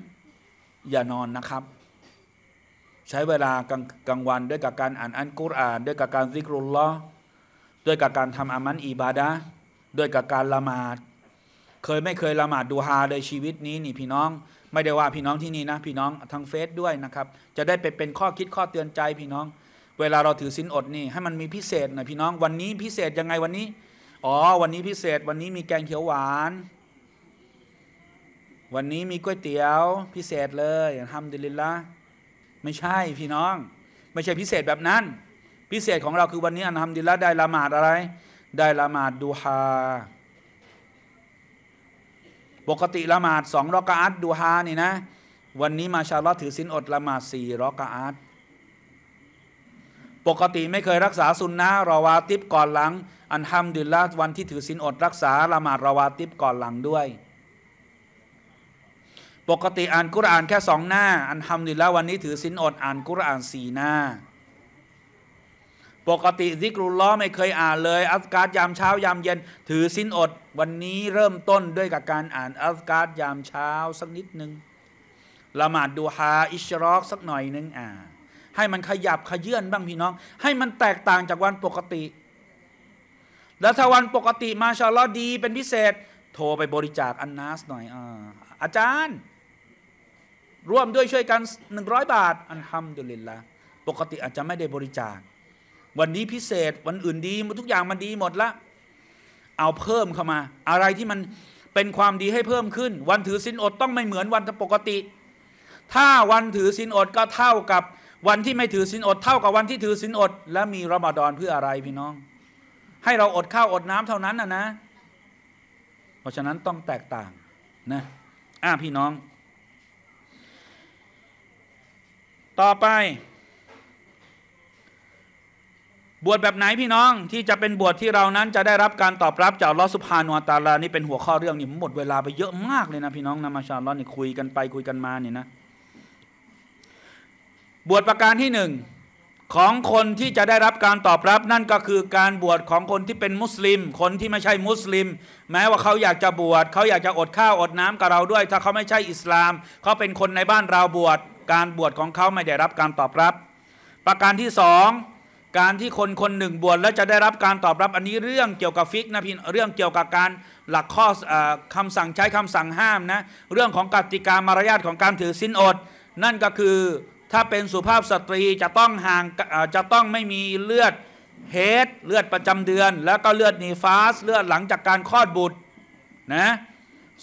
อย่านอนนะครับ ใช้เวลากลางงวันด้วยกับการอ่านอันกุรอาน ด้วยกับการซิกรุลลอด้วยกับการทำอามันอีบาดะด้วยกับการละหมาด เคยไม่เคยละหมาดดูฮาเลยชีวิตนี้ นี่พี่น้องไม่ได้ว่าพี่น้องที่นี่นะพี่น้องทางเฟซด้วยนะครับ จะได้ไปเป็นข้อคิดข้อเตือนใจ พี่น้อง เวลาเราถือสินอดนี่ให้มันมีพิเศษหน่อยพี่น้องวันนี้พิเศษยังไงวันนี้อ๋อวันนี้พิเศษวันนี้มีแกงเขียวหวาน วันนี้มีก๋วยเตี๋ยว พิเศษเลยทำดิลิละไม่ใช่พี่น้อง ไม่ใช่พิเศษแบบนั้น พิเศษของเราคือวันนี้อันทำดิละได้ละหมาดอะไร ได้ละหมาดดูฮาปกติละหมาดสองรอกาอัดดูฮานี่นะ วันนี้มาชาลอถือสินอดละหมาดสี่รอกาอัดปกติไม่เคยรักษาสุนนะรอวาติบก่อนหลัง อันทำดิลละวันที่ถือสินอด รักษาละหมาดรอวาติบก่อนหลังด้วย ปกติ อ่านกุรานแค่สองหน้าอันทำดิลละวันนี้ถือสินอดอ่านกุรานสี่หน้า ปกติซิกรุลล้อไม่เคยอ่านเลย อัสการยามเช้ายามเย็น ถือสินอดวันนี้เริ่มต้นด้วยกับการอ่านอัลกาดยามเช้า สักนิดหนึ่งละหมาดดูฮาอิชรอกสักหน่อยหนึ่งอ่า ให้มันขยับขยื่นบ้างพี่น้อง ให้มันแตกต่างจากวันปกติ แล้วถ้าวันปกติมาชาลอดีเป็นพิเศษ โทรไปบริจาค อันนาสหน่อยอ่าอาจารย์ ร่วมด้วยช่วยกันหนึ่งร้อยบาท อันฮัมดุลิลละปกติอาจจะไม่ได้บริจาค วันนี้พิเศษวันอื่นดีทุกอย่างมันดีหมดละเอาเพิ่มเข้ามา อะไรที่มันเป็นความดีให้เพิ่มขึ้นวันถือศีลอดต้องไม่เหมือนวันปกติถ้าวันถือศีลอดก็เท่ากับวันที่ไม่ถือศีลอดเท่ากับวันที่ถือศีลอดและมีรอมฎอนเพื่ออะไรพี่น้อง ให้เราอดข้าวอดน้ำเท่านั้นนะนะ เพราะฉะนั้นต้องแตกต่างนะอ่าพี่น้อง ต่อไปบวชแบบไหนพี่น้องที่จะเป็นบวชที่เรานั้นจะได้รับการตอบรับจากลอสุภานวตาลานี่เป็นหัวข้อเรื่องนี่หมดเวลาไปเยอะมาก เลยนะพี่น้องนะมาชาลอนี่คุยกันไปคุยกันมาเนี่ยนะบวชประการที่หนึ่งของคนที่จะได้รับการตอบรับนั่นก็คือการบวชของคนที่เป็นมุสลิม คนที่ไม่ใช่มุสลิม แม้ว่าเขาอยากจะบวชเขาอยากจะอดข้าว อดน้ำกับเราด้วย ถ้าเขาไม่ใช่อิสลามเขาเป็นคนในบ้านเราบวชการบวชของเขาไม่ได้รับการตอบรับ ประการที่สองการที่คนคนหนึ่งบวชแล้วจะได้รับการตอบรับอันนี้เรื่องเกี่ยวกับฟิกนะพี่เรื่องเกี่ยวกับการหลักข้ออคำสั่งใช้คำสั่งห้ามนะเรื่องของกติกามารยาทของการถือสินอด นั่นก็คือถ้าเป็นสุภาพสตรีจะต้องห่างจะต้องไม่มีเลือดเฮดเลือดประจำเดือน แล้วก็เลือดนีฟาส เลือดหลังจากการคลอดบุตรนะ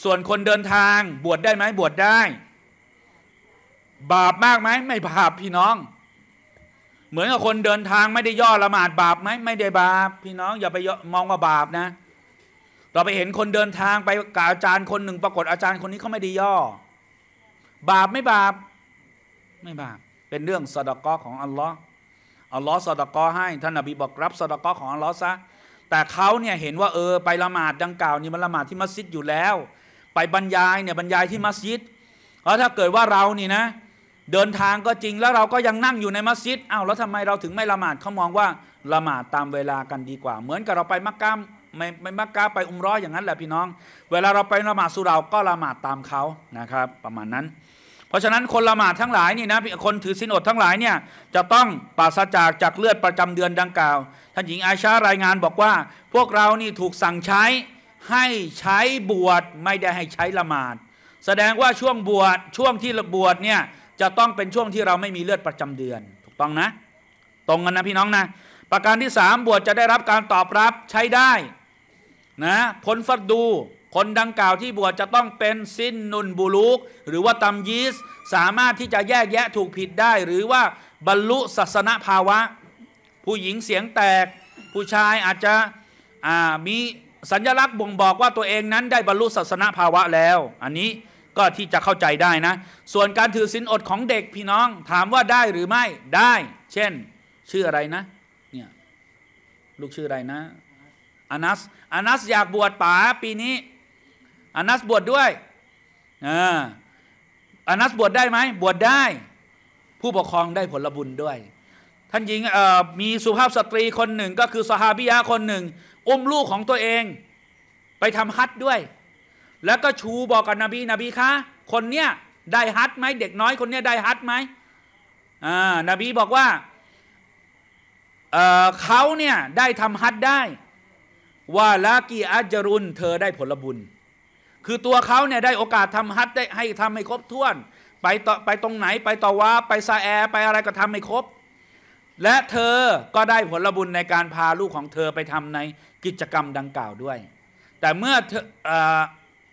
ส่วนคนเดินทางบวชได้ไหมบวชได้ บาปมากไหมไม่บาป พี่น้องเหมือนกับคนเดินทางไม่ได้ย่อละหมาดบาปไหมไม่ได้บาปพี่น้อง อย่าไปมองว่าบาปนะเราไปเห็นคนเดินทางไปกับอาจารย์คนหนึ่ง ปรากฏอาจารย์คนนี้เขาไม่ได้ย่อ บาปไม่บาป ไม่บาปเป็นเรื่องสดกอของอัลลอฮ์อัลลอฮ์สดกอให้ท่านอบีบอกรับสดกอของอัลลอฮ์ซะ แต่เขาเนี่ยเห็นว่าเออไปละหมาดดังกล่าว นี่มันละหมาดที่มัสยิดอยู่แล้ว ไปบรรยายเนี่ยบรรยายที่มัสยิด เพราะถ้าเกิดว่าเรานี่นะเดินทางก็จริงแล้วเราก็ยังนั่งอยู่ในมัสยิดอ้าวแล้วทำไมเราถึงไม่ละหมาด เขามองว่าละหมาดตามเวลากันดีกว่า เหมือนกับเราไปมักกะไม่ไม่มักกะไปอุมร้อยอย่างนั้นแหละพี่น้อง เวลาเราไปละหมาดสุราก็ละหมาดตามเขานะครับ ประมาณนั้น เพราะฉะนั้นคนละหมาดทั้งหลายนี่นะคนถือศีลอดทั้งหลายเนี่ยจะต้องปราศจากจากเลือดประจำเดือนดังกล่าวท่านหญิงอาชารายงานบอกว่าพวกเรานี่ถูกสั่งใช้ให้ใช้บวชไม่ได้ให้ใช้ละหมาด แสดงว่าช่วงบวชช่วงที่บวชเนี่ยจะต้องเป็นช่วงที่เราไม่มีเลือดประจำเดือนถูกต้องนะ ตรงกันนะพี่น้องนะ ประการที่สามบวชจะได้รับการตอบรับใช้ได้นะพ้นฟัดดู คนดังกล่าวที่บวชจะต้องเป็นสิ้นนุนบุลูก หรือว่าตำยีสสามารถที่จะแยกแยะถูกผิดได้ หรือว่าบรรลุศาสนภาวะ ผู้หญิงเสียงแตกผู้ชายอาจจะมีสัญลักษณ์บ่งบอกว่าตัวเองนั้นได้บรรลุศาสนภาวะแล้ว อันนี้ก็ที่จะเข้าใจได้นะ ส่วนการถือศีลอดของเด็กพี่น้องถามว่าได้หรือไม่ได้ เช่น ชื่ออะไรนะเนี่ยลูกชื่ออะไรนะอานัสอานัสอยากบวชป๋าปีนี้อานัสบวชดด้วยอาานัสบวชได้ไหมบวชได้ ผู้ปกครองได้ผลบุญด้วย ท่านหญิงมีสุภาพสตรีคนหนึ่ง ก็คือสหาบิยาคนหนึ่ง อุ้มลูกของตัวเอง ไปทำฮัทด้วยแล้วก็ชูบอกกับนบีนบีคะคนเนี้ยได้ฮัตไหม เด็กน้อยคนเนี้ยได้ฮัตไหมอ่านบีบอกว่าเออเขาเนี่ย ได้ทำฮัตได้ ว่าลากีอัจรุนเธอได้ผลบุญ คือตัวเขาเนี่ย ได้โอกาสทำฮัตได้ ให้ทำให้ครบถ้วนไปต่อไปตรงไหน ไปต่อว่าไปซาแอไปอะไรก็ทำให้ครบ และเธอก็ได้ผลบุญในการพาลูกของเธอไปทำในกิจกรรมดังกล่าวด้วย แต่เมื่อเธอ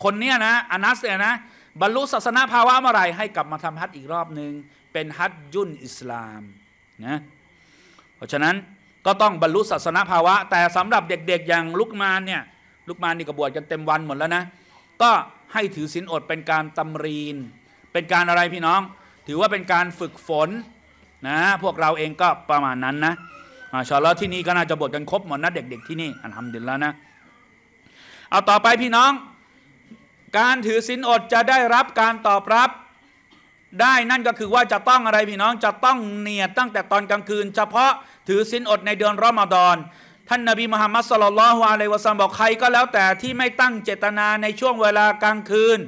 คนเนี้ยนะอานัสเนี่ยนะบรรลุศาสนาภาวะเมื่อไรให้กลับมาทำฮัจอีกรอบหนึ่งเป็นฮัจยุนอิสลามนะเพราะฉะนั้นก็ต้องบรรลุศาสนาภาวะ แต่สำหรับเด็กๆ อย่างลุกมานเนี่ยลุกมานนี่กบวชกันเต็มวันหมดแล้วนะก็ให้ถือศีลอดเป็นการตำรีน เป็นการอะไรพี่น้อง ถือว่าเป็นการฝึกฝนนะพวกเราเองก็ประมาณนั้นนะชอลที่นี่ก็น่าจะบวชกันครบหมดนะเด็ก ๆ ที่นี่อันทำเด็ดแล้วนะเอาต่อไปพี่น้องการถือศีลอดจะได้รับการตอบรับ ได้นั่นก็คือว่าจะต้องอะไรพี่น้องจะต้องเนียดตั้งแต่ตอนกลางคืนเฉพาะถือศีลอดในเดือนรอมฎอนท่านนบีมุฮัมมัดสลลัลฮวาเลวะซัมบอกใครก็แล้วแต่ที่ไม่ตั้งเจตนาในช่วงเวลากลางคืน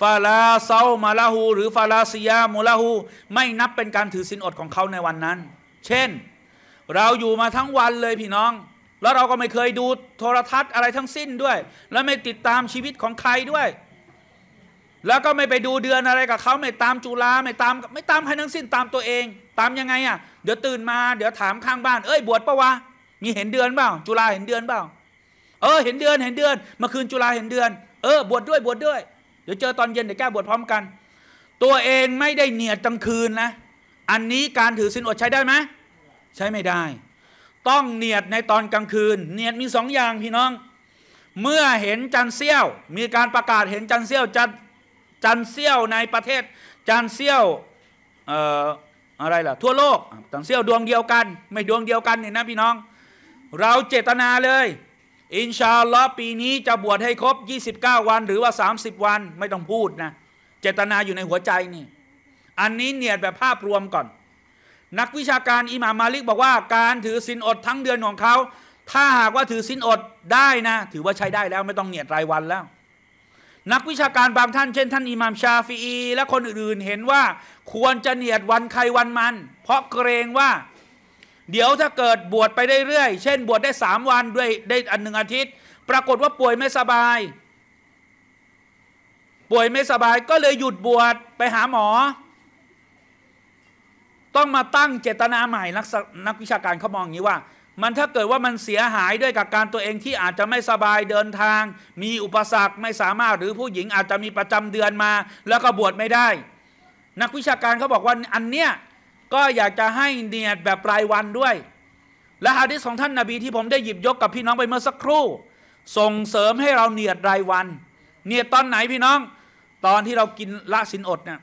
ฟาลาเซามาลาหูหรือฟาลาซียามูลาหูไม่นับเป็นการถือศีลอดของเขาในวันนั้น เช่นเราอยู่มาทั้งวันเลยพี่น้องแล้วเราก็ไม่เคยดูโทรทัศน์อะไรทั้งสิ้นด้วย แล้วไม่ติดตามชีวิตของใครด้วย แล้วก็ไม่ไปดูเดือนอะไรกับเขาไม่ตามจุฬาไม่ตามไม่ตามใครทั้งสิ้นตามตัวเอง ตามยังไงอะ่ะเดี๋ยวตื่นมาเดี๋ยวถามข้างบ้านเอ้ยบวชปะวะมีเห็นเดือนเปล่า จุฬาเห็นเดือนเปล่า เออ เห็นเดือนเห็นเดือนเมื่อคืนจุฬาเห็นเดือนเออบวชดด้วยบวชดด้วย เดี๋ยวเจอตอนเย็นเดี๋ยวแก้บวชพร้อมกัน ตัวเองไม่ได้เหนียดกลางคืนนะ อันนี้การถือสินอดใช้ได้ไหมใช้ไม่ได้ต้องเนียดในตอนกลางคืน เนียดมีสองอย่างพี่น้อง เมื่อเห็นจันเซี่ยวมีการประกาศเห็นจันเซี่ยวจันจันเซี่ยวในประเทศ จันเซี่ยวเอ่ออะไรล่ะทั่วโลกจันเซี่ยวดวงเดียวกัน ไม่ดวงเดียวกันเนี่ยนะพี่น้อง เราเจตนาเลย อินชาอัลลอฮ์ปีนี้จะบวชให้ครบ 29 วันหรือว่า 30 วันไม่ต้องพูดนะเจตนาอยู่ในหัวใจนี่ อันนี้เนียดแบบภาพรวมก่อนนักวิชาการอิหม่ามมาลิกบอกว่าการถือสินอดทั้งเดือนของเขาถ้าหากว่าถือสินอดได้นะ ถือว่าใช้ได้แล้วไม่ต้องเนียดรายวันแล้ว นักวิชาการบางท่านเช่นท่านอิหม่ามชาฟีอีและคนอื่นๆเห็นว่าควรจะเนียดวันใครวันมัน เพราะเกรงว่าเดี๋ยวถ้าเกิดบวชไปเรื่อยเช่นบวชได้สามวันด้วยได้อันหนึ่งอาทิตย์ ปรากฏว่าป่วยไม่สบาย ป่วยไม่สบายก็เลยหยุดบวชไปหาหมอต้องมาตั้งเจตนาใหม่นักนักวิชาการเขามองอย่างนี้ว่า มันถ้าเกิดว่ามันเสียหายด้วยกับการตัวเองที่อาจจะไม่สบายเดินทาง มีอุปสรรคไม่สามารถ หรือผู้หญิงอาจจะมีประจำเดือนมา แล้วก็บวชไม่ได้ นักวิชาการเขาบอกว่าอันเนี้ยก็อยากจะให้เนียดแบบรายวันด้วย และฮะดิษของท่านนาบีที่ผมได้หยิบยกกับพี่น้องไปเมื่อสักครู่ ส่งเสริมให้เราเนียดรายวันเนียดตอนไหนพี่น้อง ตอนที่เรากินละสินอดเนี่ย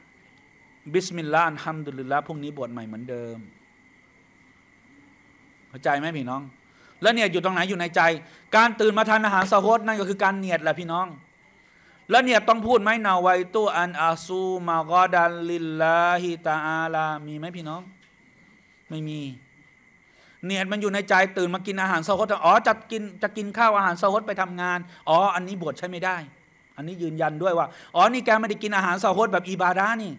บิสมิลลาห์ฮัมดุลิลลาห์พรุ่งนี้บวชใหม่เหมือนเดิมเข้าใจไหมพี่น้อง แล้วเนี่ยอยู่ตรงไหนอยู่ในใจ การตื่นมาทานอาหารสะฮดนั่นก็คือการเนียดแหละพี่น้อง แล้วเนี่ยต้องพูดไหมนาวัยตูอันอาซูมากอดันลิลลาฮิตาอาลามีไหมพี่น้อง ไม่มี เนียดมันอยู่ในใจตื่นมากินอาหารสะฮดอ๋อจะกินจะกินข้าวอาหารสะฮดไปทำงานอ๋อ อันนี้บวชใช้ไม่ได้ อันนี้ยืนยันด้วยว่าอ๋อนี่แกไม่ได้กินอาหารสะฮดแบบอิบาดานี่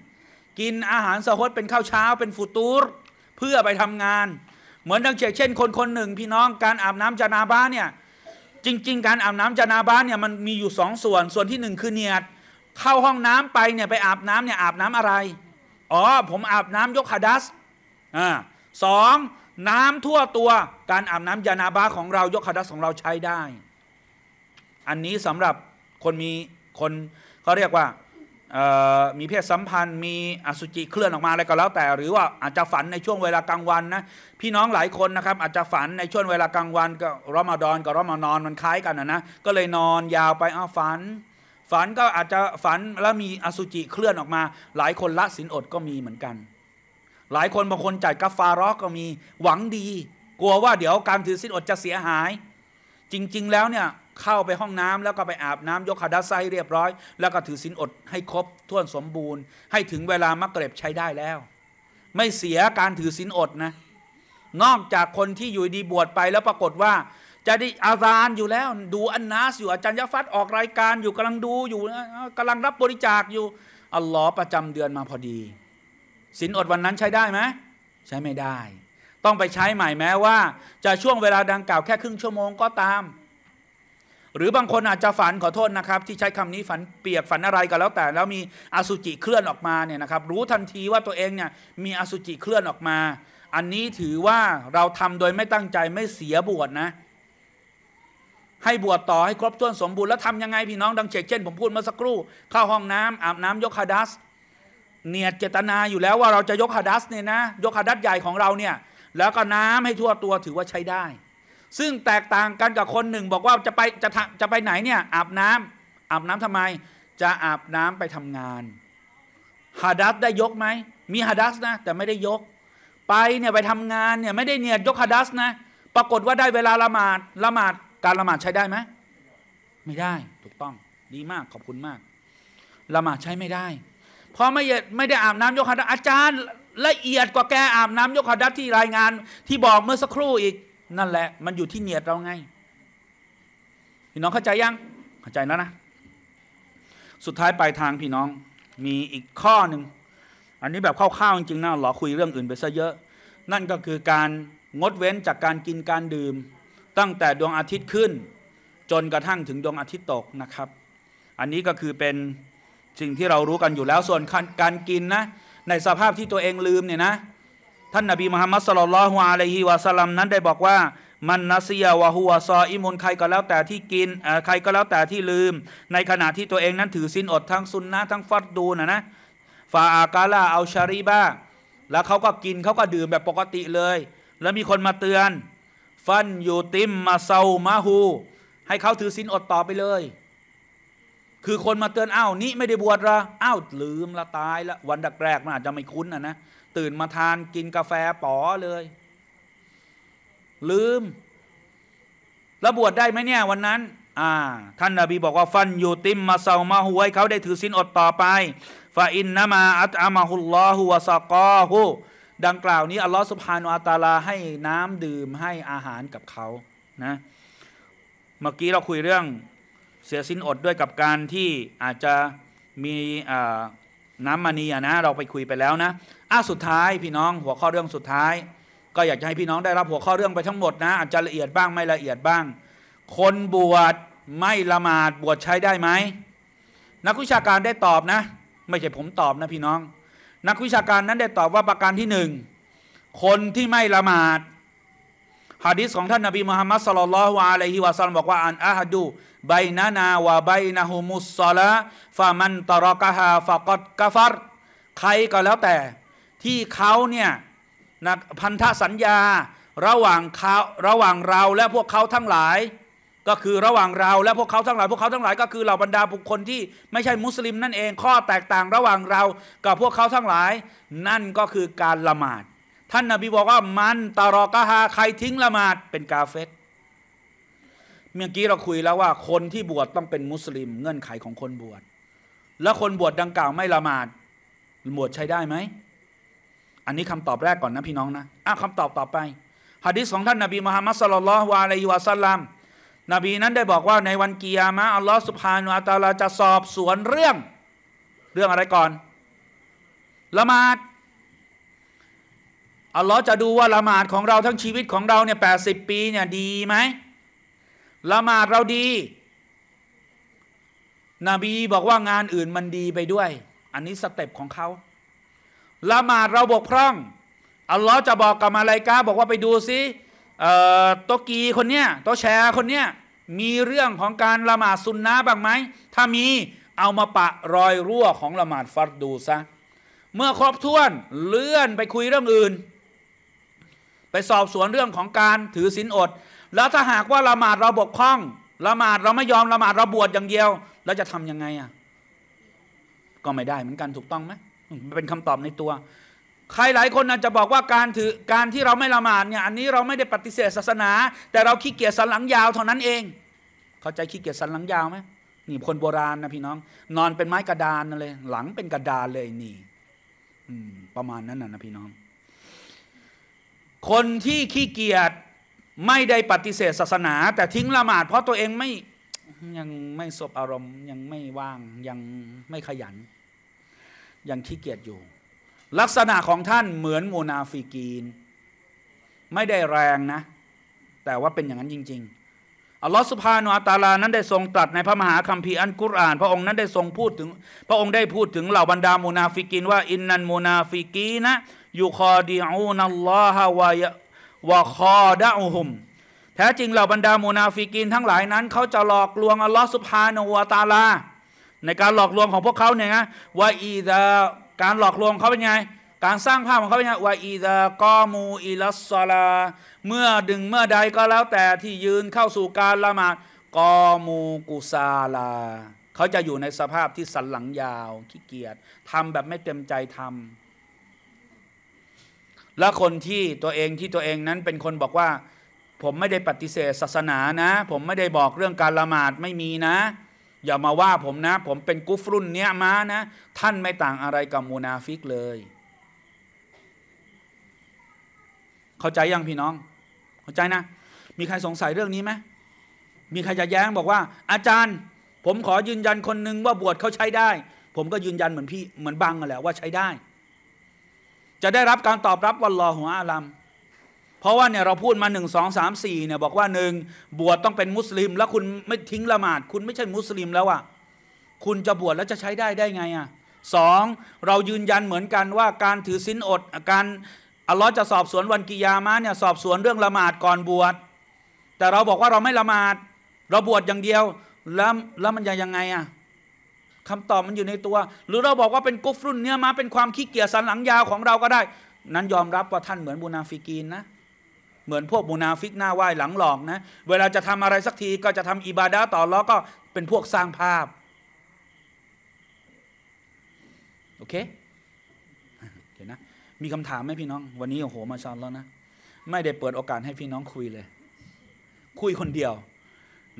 กินอาหารสะฮดเป็นข้าวเช้าเป็นฟูตูร เพื่อไปทำงาน เหมือนดังเช่นคนคนหนึ่ง พี่น้องการอาบน้ำจานาบ้าเนี่ยจริง ๆ การอาบน้ำจานาบ้าเนี่ยมันมีอยู่สองส่วนส่วนที่หนึ่งคือเนียดเข้าห้องน้ำไปเนี่ยไปอาบน้ำเนี่ยอาบน้ำอะไรอ๋อผมอาบน้ำยกฮดัสอ่าสองน้ำทั่วตัวการอาบน้ำยานาบาของเรายกาดัสของเราใช้ได้ อันนี้สำหรับคนมีคนเขาเรียกว่ามีเพศสัมพันธ์มีอสุจิเคลื่อนออกมาอะไรก็แล้วแต่ หรือว่าอาจจะฝันในช่วงเวลากลางวันนะพี่น้องหลายคนนะครับอาจจะฝันในช่วงเวลากลางวัน ก็รอมฎอนกับรอมานอนมันคล้ายกันนะก็เลยนอนยาวไปอ้าฝัน ฝันก็อาจจะฝันแล้วมีอสุจิเคลื่อนออกมา หลายคนละสินอดก็มีเหมือนกัน หลายคนบางคนจ่ายกาฟารออก็มีหวังดี กลัวว่าเดี๋ยวการถือสินอดจะเสียหาย จริงๆแล้วเนี่ยเข้าไปห้องน้ำ แล้วก็ไปอาบน้ำยกขาดัสไซเรียบร้อยแล้วก็ถือศีลอดให้ครบท้วนสมบูรณ์ ให้ถึงเวลามักเกร็บใช้ได้แล้ว ไม่เสียการถือศีลอดนะ นอกจากคนที่อยู่ดีบวชไปแล้วปรากฏว่าจะได้อาจารย์อยู่แล้ว ดูอันนาสอยู่อาจารย์ยฟัดออกรายการอยู่กำลังดูอยู่ กำลังรับบริจาคอยู่ อัลลอฮ์ประจำเดือนมาพอดีศีลอดวันนั้นใช้ได้ไหมใช้ไม่ได้ ต้องไปใช้ใหม่แม้ว่า จะช่วงเวลาดังกล่าวแค่ครึ่งชั่วโมงก็ตามหรือบางคนอาจจะฝันขอโทษนะครับ ที่ใช้คำนี้ฝันเปียกฝันอะไรก็แล้วแต่ แล้วมีอสุจิเคลื่อนออกมาเนี่ยนะครับรู้ทันทีว่าตัวเองเนี่ยมีอสุจิเคลื่อนออกมา อันนี้ถือว่าเราทำโดยไม่ตั้งใจไม่เสียบวชนะให้บวชต่อให้ครบถ้วนสมบูรณ์แล้วทำยังไง พี่น้องดังเชกเช่นผมพูดเมื่อสักครู่ เข้าห้องน้ำอาบน้ำยกฮาดัสเนียดเจตนาอยู่แล้วว่าเราจะยกฮาดัสเนี่ยนะยกฮาดัสใหญ่ของเราเนี่ยแล้วก็น้ำให้ทั่วตัวถือว่าใช้ได้ซึ่งแตกต่างกันกับคนหนึ่งบอกว่าจะไปจะจะไปไหนเนี่ยอาบน้ำอาบน้ำทำไม จะอาบน้ำไปทำงานฮาดัสได้ยกไหม มีฮาดัสนะ แต่ไม่ได้ยกไปเนี่ยไปทำงานเนี่ยไม่ได้เนี่ยยกฮาดัสนะปรากฏว่าได้เวลาละหมาดละหมาดการละหมาดใช้ได้ไหมไม่ได้ถูกต้องดีมากขอบคุณมากละหมาดใช้ไม่ได้ เพราะไม่ไม่ได้อาบน้ำยกฮาดัสอาจารย์ละเอียดกว่าแกอาบน้ำยกฮาดัสที่รายงานที่บอกเมื่อสักครู่อีกนั่นแหละมันอยู่ที่เนียดเราไงพี่น้องเข้าใจยังเข้าใจแล้วนะ สุดท้ายปลายทางพี่น้องมีอีกข้อหนึ่ง อันนี้แบบคร่าวๆจริงๆนะหลอคุยเรื่องอื่นไปซะเยอะ นั่นก็คือการงดเว้นจากการกินการดื่ม ตั้งแต่ดวงอาทิตย์ขึ้น จนกระทั่งถึงดวงอาทิตย์ตกนะครับ อันนี้ก็คือเป็นสิ่งที่เรารู้กันอยู่แล้วส่วนการกินนะในสภาพที่ตัวเองลืมเนี่ยนะท่านนบีมุฮัมมัดสลลัลฮุอะลัยฮิวะสัลัมนั้นได้บอกว่า มันนัสยาวะฮุวะซออิมุนใครก็แล้วแต่ที่กินใครก็แล้วแต่ที่ลืม ในขณะที่ตัวเอง นั้นถือสินอดทั้งซุนนะทั้งฟัดดูนะนะฟาอากาลาเอาชารีบ้าแล้วเขาก็กินเขาก็ดื่มแบบปกติเลย แล้วมีคนมาเตือน ฟันอยู่ติมมาเซามาฮูให้เขาถือสินอดต่อไปเลย คือคนมาเตือนอ้าวนี่ไม่ได้บวชละอ้าวลืมละตายละวันแรกมันอาจจะไม่คุ้นนะนะตื่นมาทานกินกาแฟป๋อเลย ลืมแล้วบวชได้ไหมเนี่ยวันนั้น อ่า ท่านนาบีบอกว่าฟันอยู่ติมมาเซามาหวยเขาได้ถือสินอดต่อไปฟาอินนามาอัตอามาฮุลลอฮุวาสกอฮูดังกล่าวนี้ อัลลอฮฺสุภาโนอัตาลาให้น้ำดื่มให้อาหารกับเขานะเมื่อกี้เราคุยเรื่องเสียสินอดด้วยกับการที่อาจจะมีอ่าน้ำมณีอะนะเราไปคุยไปแล้วนะอ้าสุดท้ายพี่น้องหัวข้อเรื่องสุดท้าย ก็อยากจะให้พี่น้องได้รับ หัวข้อเรื่องไปทั้งหมดนะอาจจะละเอียดบ้างไม่ละเอียดบ้าง คนบวชไม่ละหมาด บวชใช้ได้ไหม นักวิชาการได้ตอบนะ ไม่ใช่ผมตอบนะพี่น้อง นักวิชาการนั้นได้ตอบว่าประการที่หนึ่งคนที่ไม่ละหมาดฮะดีษของท่านนบีมุฮัมมัดสลลัลลอฮุอะลัยฮิวะสัลลัมบอกว่าอันอะฮดูไบนานาวะไบนะฮุมุสซาลาฟะมันตรอกะฮาฟะกอดกะฟัรใครก็แล้วแต่ ที่เขาเนี่ยนะพันธสัญญา ระหว่างเขาระหว่าง เรา และพวกเขาทั้งหลาย ก็คือระหว่างเรา และพวกเขาทั้งหลายพวกเขาทั้งหลาย ก็คือเหล่าบรรดาบุคคลที่ไม่ใช่มุสลิมนั่นเอง ข้อแตกต่าง ระหว่างเรา กับพวกเขาทั้งหลายนั่นก็คือการละหมาดท่านนาบีบอกว่ามันตารอกะฮาใครทิ้งละหมาด เป็นกาเฟตเมื่อกี้เราคุยแล้วว่า คนที่บวชต้องเป็นมุสลิม เงื่อนไขของคนบวชแล้วคนบวชดังกล่าวไม่ละหมาด บวชใช้ได้ไหม อันนี้คำตอบแรกก่อนนะพี่น้องนะอ่ะคำตอบต่อไปฮะดิษของท่านนาบีมุฮัมมัดสลลัลวะลัยฮิวะสัลลัมนบีนั้นได้บอกว่าในวันกิยามะอัลลอฮ์สุภาานุอัตาลาจะสอบสวนเรื่อง เรื่องอะไรก่อนละหมาดอัลลอฮ์จะดูว่าละหมาดของเราทั้งชีวิตของเราเนี่ยแปดสิบปีเนี่ยดีไหมละหมาดเราดี นบีบอกว่างานอื่นมันดีไปด้วย อันนี้สเต็ปของเขาละหมาดเราบกพร่องอัลลอฮ์จะบอกกับมาลายกาบอกว่าไปดู ซิโตกีคน เนี้ยโตแชร์คนเนี้ย มีเรื่องของการละหมาดซุนนะบ้างไหม ถ้ามีเอามาปะรอยรั่วของละหมาดฟัดดูซะ เมื่อครบถ้วนเลื่อนไปคุยเรื่องอื่นไปสอบสวนเรื่องของการถือศีลอด แล้วถ้าหากว่าละหมาดเราบกพร่องละหมาดเราไม่ยอมละหมาดเรา บวชอย่างเดียวเราจะทํำยัง ไง อ่ะก็ไม่ได้เหมือนกันถูกต้องไหมเป็นคำตอบในตัว ใครหลายคนอาจจะบอกว่าการถือการที่เราไม่ละหมาดเนี่ย อันนี้เราไม่ได้ปฏิเสธศาสนา แต่เราขี้เกียจสันหลังยาวเท่านั้นเอง เข้าใจขี้เกียจสันหลังยาวไหมนี่คนโบราณนะพี่น้อง นอนเป็นไม้กระดานนั่นเลย หลังเป็นกระดานเลยนี่ประมาณนั้นนะนะพี่น้องคนที่ขี้เกียจไม่ได้ปฏิเสธศาสนา แต่ทิ้งละหมาด เพราะตัวเองไม่ ยังไม่สบอารมณ์ ยังไม่ว่างยังไม่ขยัน ยังขี้เกียจอยู่ ลักษณะของท่านเหมือนโมนาฟิกีน ไม่ได้แรงนะ แต่ว่าเป็นอย่างนั้นจริงๆ อัลลอฮฺสุภาโนอัตาลา นั้นได้ทรงตรัสในพระมหาคัมภีร์อันกุรอานพระองค์นั้นได้ทรงพูดถึง พระองค์ได้พูดถึงเหล่าบรรดาโมนาฟิกีนว่าอินนันโมนาฟิกีนะยูคอดีอูนัลลอฮะวาวะคอดะอุฮุมแท้จริงเหล่าบรรดามูนาฟิกินทั้งหลายนั้น เขาจะหลอกลวงอัลลอฮ์สุภาโนวตาลาในการหลอกลวงของพวกเขาเนี่ยนะว่าอีดาการหลอกลวงเขาเป็นไง การสร้างภาพของเขาเป็นไงว่าอีดากอมูอิลัสซาลา เมื่อดึงเมื่อใดก็แล้วแต่ที่ยืนเข้าสู่การละหมาดกอมูกุซาลา เขาจะอยู่ในสภาพที่สันหลังยาวขี้เกียจทำแบบไม่เต็มใจทำและคนที่ตัวเองที่ตัวเองนั้นเป็นคนบอกว่า ผมไม่ได้ปฏิเสธศาสนานะ ผมไม่ได้บอกเรื่องการละหมาดไม่มีนะ อย่ามาว่าผมนะ ผมเป็นกุฟรุ่นเนี้ยมานะ ท่านไม่ต่างอะไรกับมูนาฟิกเลย เข้าใจยังพี่น้อง เข้าใจนะ มีใครสงสัยเรื่องนี้ไหมมีใครจะแย้งบอกว่า อาจารย์ ผมขอยืนยันคนหนึ่งว่าบวชเขาใช้ได้ ผมก็ยืนยันเหมือนพี่เหมือนบังกันแหละว่าใช้ได้จะได้รับการตอบรับวันรอหัวอาลัมเพราะว่าเนี่ยเราพูดมาหนึ่งสองสามสี่เนี่ยบอกว่าหนึ่งบวชต้องเป็นมุสลิมแล้วคุณไม่ทิ้งละหมาด คุณไม่ใช่มุสลิมแล้วอะ่ะคุณจะบวชแล้วจะใช้ได้ได้ไงอะ่ะสองเรายืนยันเหมือนกันว่าการถือศีลอดการอัลลอฮ์จะสอบสวนวันกิยามะเนี่ยสอบสวนเรื่องละหมาดก่อนบวชแต่เราบอกว่าเราไม่ละหมาด เราบวชอย่างเดียวแล้วแล้วมันจะยังไงอะ่ะคำตอบมันอยู่ในตัว หรือเราบอกว่าเป็นกุฟรุนเนื้อมา เป็นความขี้เกียจสันหลังยาวของเราก็ได้ นั้นยอมรับว่าท่านเหมือนบูนาฟิกีนนะเหมือนพวกบูนาฟิกหน้าไหว้หลังหลอกนะ เวลาจะทำอะไรสักทีก็จะทำอิบาดาต่อแล้วก็เป็นพวกสร้างภาพโอเคเห็นนะมีคำถามไหมพี่น้อง วันนี้โอ้โหมาชอนแล้วนะ ไม่ได้เปิดโอกาสให้พี่น้องคุยเลย คุยคนเดียว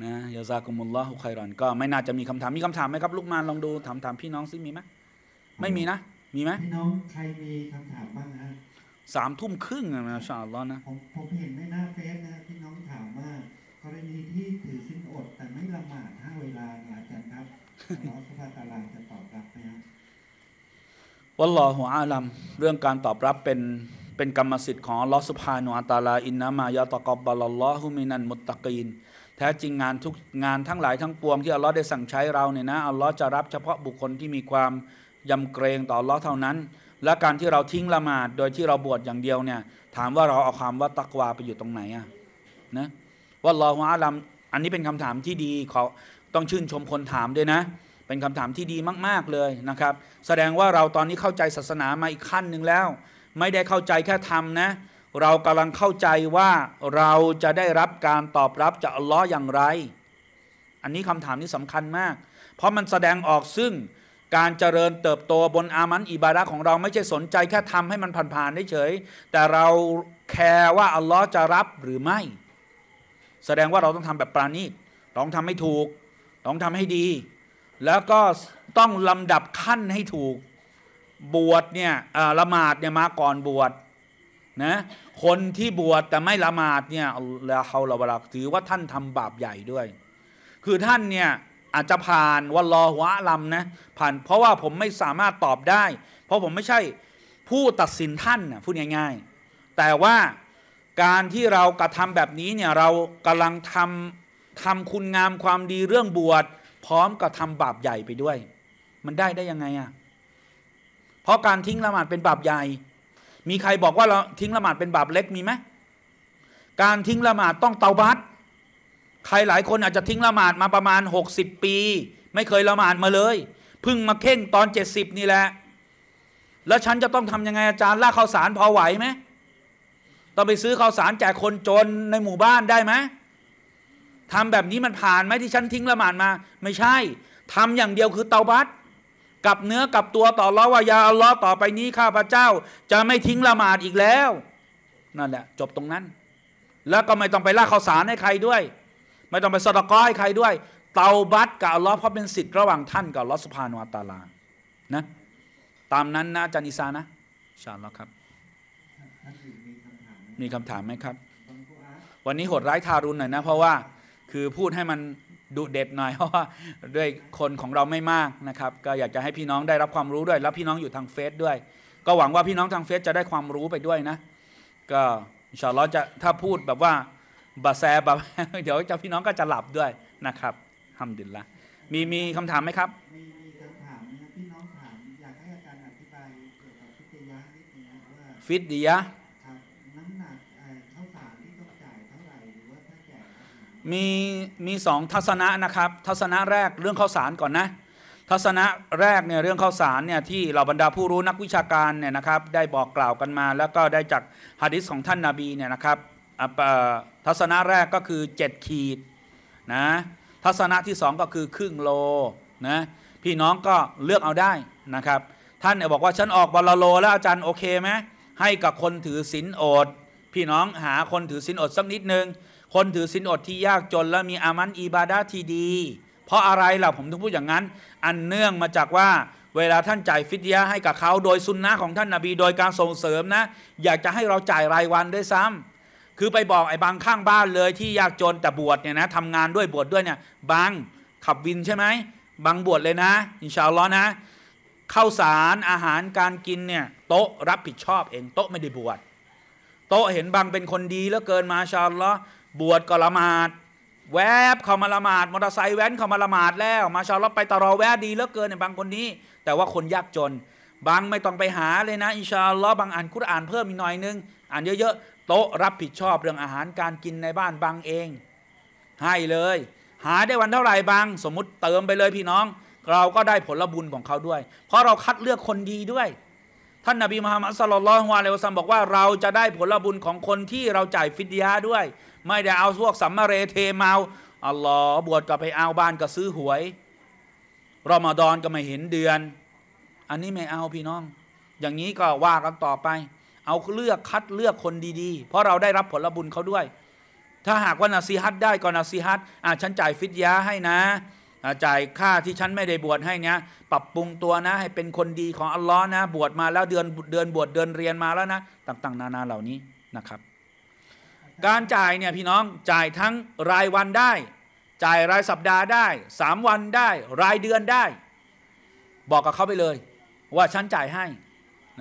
นะยาซากุมุลลอฮุไครอนก็ไม่น่าจะมีคำถาม มีคำถามไหมครับลูกมานลองดูถามถามพี่น้องซิมีไหมไม่มีนะมีไหมพี่น้องใครมีคำถามบ้างนะสามทุ่มครึ่งนะชาอัลลอ์นะผมผมเห็นในหน้าเฟซนะพี่น้องถามว่ากรณีที่ถือสินอด แต่ไม่ละหมาดห้าเวลาอาจารย์ครับน้องสุภาตาลาจะตอบรับไหมวัลลอฮุอาลัมเรื่องการตอบรับเป็นเป็นกรรมสิทธิ์ของลอสุภาโนอัตาลาอินนามายาตะกอบบัลลอฮุมินันมุตตะกีนแท้จริงงานทุกงานทั้งหลายทั้งปวงที่อัลลอฮ์ได้สั่งใช้เราเนี่ยนะอัลลอฮ์จะรับเฉพาะบุคคลที่มีความยำเกรงต่ออัลลอฮ์เท่านั้น และการที่เราทิ้งละหมาดโดยที่เราบวชอย่างเดียวเนี่ย ถามว่าเราเอาความว่าตักวาไปอยู่ตรงไหนอะนะว่าลอฮ์อาลัมอันนี้เป็นคำถามที่ดีเขาต้องชื่นชมคนถามด้วยนะ เป็นคำถามที่ดีมากๆเลยนะครับ แสดงว่าเราตอนนี้เข้าใจศาสนามาอีกขั้นหนึ่งแล้ว ไม่ได้เข้าใจแค่ธรรมนะเรากำลังเข้าใจว่าเราจะได้รับการตอบรับจากอัลลอฮ์อย่างไร อันนี้คำถามนี้สำคัญมาก เพราะมันแสดงออกซึ่งการเจริญเติบโตบนอามันอิบาดะของเราไม่ใช่สนใจแค่ทำให้มันผ่านๆได้เฉย แต่เราแคร์ว่าอัลลอฮ์จะรับหรือไม่ แสดงว่าเราต้องทำแบบปราณีตต้องทำให้ถูก ต้องทำให้ดี แล้วก็ต้องลำดับขั้นให้ถูก บวชเนี่ยละหมาดเนี่ยมาก่อนบวชนะคนที่บวชแต่ไม่ละหมาดเนี่ยลาเราละบลักถือว่าท่านทำบาปใหญ่ด้วย คือท่านเนี่ยอาจจะผ่านวันรอหัวลำนะผ่านเพราะว่าผมไม่สามารถตอบได้ เพราะผมไม่ใช่ผู้ตัดสินท่านนะพูดง่าย ๆ แต่ว่าการที่เรากระทำแบบนี้เนี่ยเรากำลังทำทำคุณงามความดีเรื่องบวช พร้อมกับทำบาปใหญ่ไปด้วย มันได้ได้ยังไงอะ่ะเพราะการทิ้งละหมาดเป็นบาปใหญ่มีใครบอกว่า เรา ทิ้งละหมาดเป็นบาปเล็ก มีไหมการทิ้งละหมาดต้องเตาบัตใครหลายคนอาจจะทิ้งละหมาดมาประมาณ 60 ปี ไม่เคยละหมาดมาเลยเพิ่งมาเข่งตอน 70 นี่แหละแล้วฉัน จะต้องทำยังไง อาจารย์ ล่าข้าวสารพอไหวไหมต้อง ไปซื้อข้าวสารแจกคนจนในหมู่บ้านได้ไหมทำแบบนี้มันผ่านไหมที่ฉันทิ้งละหมาดมา ไม่ใช่ทำอย่างเดียวคือเตาบัตรกับเนื้อกับตัวต่อล้อว่ายาอัลลอฮ์ต่อไปนี้ข้าพเจ้า จะไม่ทิ้งละหมาดอีกแล้วนั่นแหละจบตรงนั้น แล้วก็ไม่ต้องไปล่าข่าวสารให้ใครด้วย ไม่ต้องไปสตอกอให้ใครด้วย เตาบัตกับอัลลอฮ์เพราะเป็นสิทธิ์ระหว่างท่านกับอัลลอฮ์สุภาโนอัตาลานะ ตามนั้นนะจันิซานะชาลอครับ มีคำถามไหมครับวันนี้โหดร้ายทารุณหน่อยนะเพราะว่า คือพูดให้มันดุเด็ดหน่อยเพราะว่าด้วยคนของเราไม่มากนะครับ ก็อยากจะให้พี่น้องได้รับความรู้ด้วยแล้วพี่น้องอยู่ทางเฟซด้วย ก็หวังว่าพี่น้องทางเฟซจะได้ความรู้ไปด้วยนะ ก็ฉันชาลอจะถ้าพูดแบบว่าบาแซแบบเดี๋ยวจะพี่น้องก็จะหลับด้วยนะครับทำดินละมีมีคำถามไหมครับมีมีคำถามพี่น้องถามอยากให้อาจารย์อธิบายฟิติดียะมีมีสองทัศนะนะครับทัศนะแรกเรื่องข้าวสารก่อนนะทัศนะแรกเนี่ยเรื่องข้าวสารเนี่ยที่เหล่าบรรดาผู้รู้นักวิชาการเนี่ยนะครับได้บอกกล่าวกันมา แล้วก็ได้จากฮะดิษของท่านนาบีเนี่ยนะครับทัศนะแรกก็คือ 7 ขีดนะทัศนะที่2ก็คือครึ่งโลนะพี่น้องก็เลือกเอาได้นะครับท่านบอกว่าฉันออกบอลโลแล้วอาจารย์โอเคไหมให้กับคนถือศีลอด พี่น้องหาคนถือศีลอดสักนิดนึงคนถือศีลอดที่ยากจนและมีอามันอิบาดาที่ดี เพราะอะไรล่ะผมถึงพูดอย่างนั้นอันเนื่องมาจากว่า เวลาท่านจ่ายฟิตยาให้กับเขาโดยสุนนะของท่านนาบี โดยการส่งเสริมนะ อยากจะให้เราจ่ายรายวันด้วยซ้ำ คือไปบอก ไอ้บางข้างบ้านเลยที่ยากจนแต่บวชเนี่ยนะทำงานด้วยบวชด้วยเนี่ยบางขับวินใช่ไหมบางบวชเลยนะ อินชาอัลลอฮ์นะข้าวสารอาหารการกินเนี่ยโต๊ะรับผิดชอบเองโต๊ะไม่ได้บวชโต๊ะเห็นบางเป็นคนดีแล้วเกินมาชาอัลลอฮ์บวชก็ละหมาดแวบเข้ามาละหมาดมอเตอร์ไซค์แว้นเข้ามาละหมาดแล้ว มาชาวเราไปตะรอแวะดีเหลือเกินในบางคนนี้ แต่ว่าคนยากจน บางไม่ต้องไปหาเลยนะอินชาอัลลอฮ์บางอ่านคุรานเพิ่มอีกหน่อยนึงอ่านเยอะๆโต๊ะรับผิดชอบเรื่องอาหารการกินในบ้านบางเอง ให้เลย หาได้วันเท่าไหร่บาง สมมติเติมไปเลยพี่น้อง เราก็ได้ผลบุญของเขาด้วย เพราะเราคัดเลือกคนดีด้วย ท่านนบีมุฮัมมัดสลลัลฮวาเลวซัมบอกว่าเราจะได้ผลบุญของคนที่เราจ่ายฟิดยาด้วยไม่ได้เอาพวกสัมมาเรเทเมาอัลลอฮ์บวชก็ไปเอาบ้าน ก็ ซื้อหวยรอมฎอนก็ไม่เห็นเดือน อันนี้ไม่เอาพี่น้อง อย่างนี้ก็ว่ากันต่อไป เอาเลือกคัดเลือกคนดี ๆ เพราะเราได้รับผลบุญเขาด้วย ถ้าหากว่านาซีฮัตได้ก็นาซีฮัตอ่าฉันจ่ายฟิทยาให้นะจ่ายค่าที่ฉันไม่ได้บวชให้เนี้ยปรับปรุงตัวนะ ให้เป็นคนดีของอัลลอฮ์นะ บวชมาแล้วเดือนเดือนบวชเดือนเรียนมาแล้วนะต่าง ๆ นานาเหล่านี้นะครับการจ่ายเนี่ยพี่น้องจ่ายทั้งรายวันได้ จ่ายรายสัปดาห์ได้สามวันได้ รายเดือนได้ บอกกับเขาไปเลย ว่าฉันจ่ายให้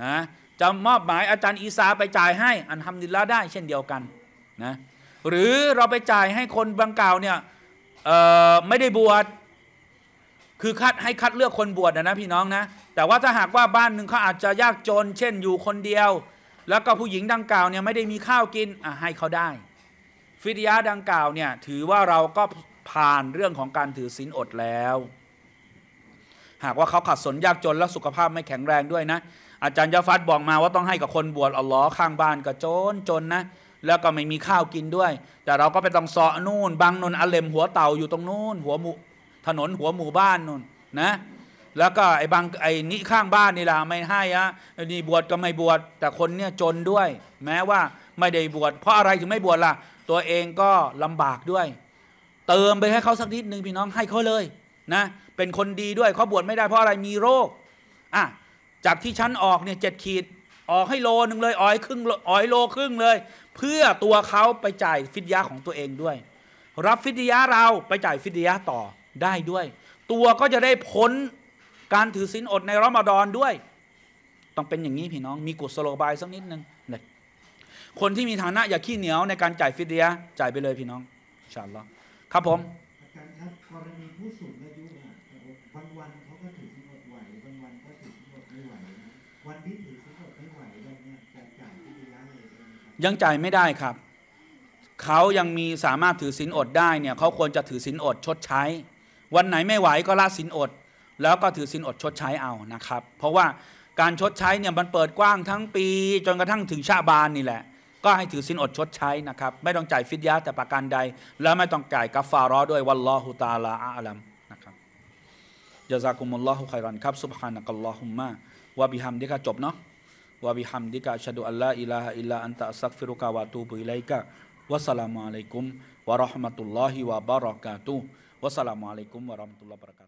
นะจะมอบหมายอาจารย์อีสาไปจ่ายให้อันทำดินละได้เช่นเดียวกันนะหรือเราไปจ่ายให้คนบางกล่าวเนี่ยไม่ได้บวชคือคัดให้คัดเลือกคนบวชนะนะ พี่น้องนะแต่ว่าถ้าหากว่าบ้านหนึ่งเขาอาจจะยากจนเช่นอยู่คนเดียวแล้วก็ผู้หญิงดังกล่าวเนี่ยไม่ได้มีข้าวกินอ่ะให้เขาได้ ฟิริยะดังกล่าวเนี่ย ถือว่าเราก็ผ่านเรื่องของการถือศีลอดแล้ว หากว่าเขาขัดสนยากจนและสุขภาพไม่แข็งแรงด้วยนะ อาจารย์ยาฟัดบอกมาว่าต้องให้กับคนบวชอัลลอฮ์ข้างบ้านก็จนจนนะแล้วก็ไม่มีข้าวกินด้วย แต่เราก็ไปต้องเสาะนู่น บางนนอเลมหัวเต่าอยู่ตรงนู่นหัวหมู่ถนนหัวหมู่บ้านนู่นนะแล้วก็ไอ้บางไอ้นี่ข้างบ้านนี่ล่ะไม่ให้อะนี่บวชก็ไม่บวชแต่คนเนี่ยจนด้วย แม้ว่าไม่ได้บวชเพราะอะไรถึงไม่บวชล่ะตัวเองก็ลำบากด้วย เติมไปให้เขาสักนิดหนึ่งพี่น้องให้เขาเลย นะ เป็นคนดีด้วยเขาบวชไม่ได้เพราะอะไรมีโรคอ่ะจากที่ชั้นออกเนี่ยเจ็ดขีด ออกให้โลนึงเลยอ้อยครึ่งอ้อยโลครึ่งเลย เพื่อตัวเขาไปจ่ายฟิดยาของตัวเองด้วย รับฟิดยาเราไปจ่ายฟิดยาต่อได้ด้วย ตัวก็จะได้พ้นการถือศีลอดในรอมฎอนด้วย ต้องเป็นอย่างนี้พี่น้อง มีกุศโลบายสักนิดนึงเลยคนที่มีฐานะอย่าขี้เหนียวในการจ่ายฟิดเดียจ่ายไปเลยพี่น้องชาลลอครับผมย์ครับผงมยจ่ายยังจ่ายไม่ได้ครับ เขายังมีสามารถถือศีลอดได้เนี่ยเขาควรจะถือศีลอดชดใช้ วันไหนไม่ไหวก็ละศีลอดแล้วก็ถือสินอดชดใช้เอานะครับ เพราะว่าการชดใช้เนี่ยมันเปิดกว้างทั้งปี จนกระทั่งถึงชาบานนี่แหละ ก็ให้ถือสินอดชดใช้นะครับ ไม่ต้องจ่ายฟิดยาแต่ประการใด แล้วไม่ต้องจ่ายกัฟฟารอด้วยวัลลอฮุตาลาอาลัมนะครับยาซากุมุลลอฮุไครันครับสุบฮานะกัลลอฮุมมะวะบิฮัม ดิกะจบเนาะวะบิฮัมดิกะชะดุอัลลาอิลาฮะอิลลาอันตะอัสักฟิรุกะวะตูบุอิไลกะวะสลามุอะลัยกุมวะราะห์มะตุลลอฮิวะบะเราะกาตุฮ์วะสลามุอะลัยกุมวะราะห์มะตุลลอฮิวะบะเราะกาตุ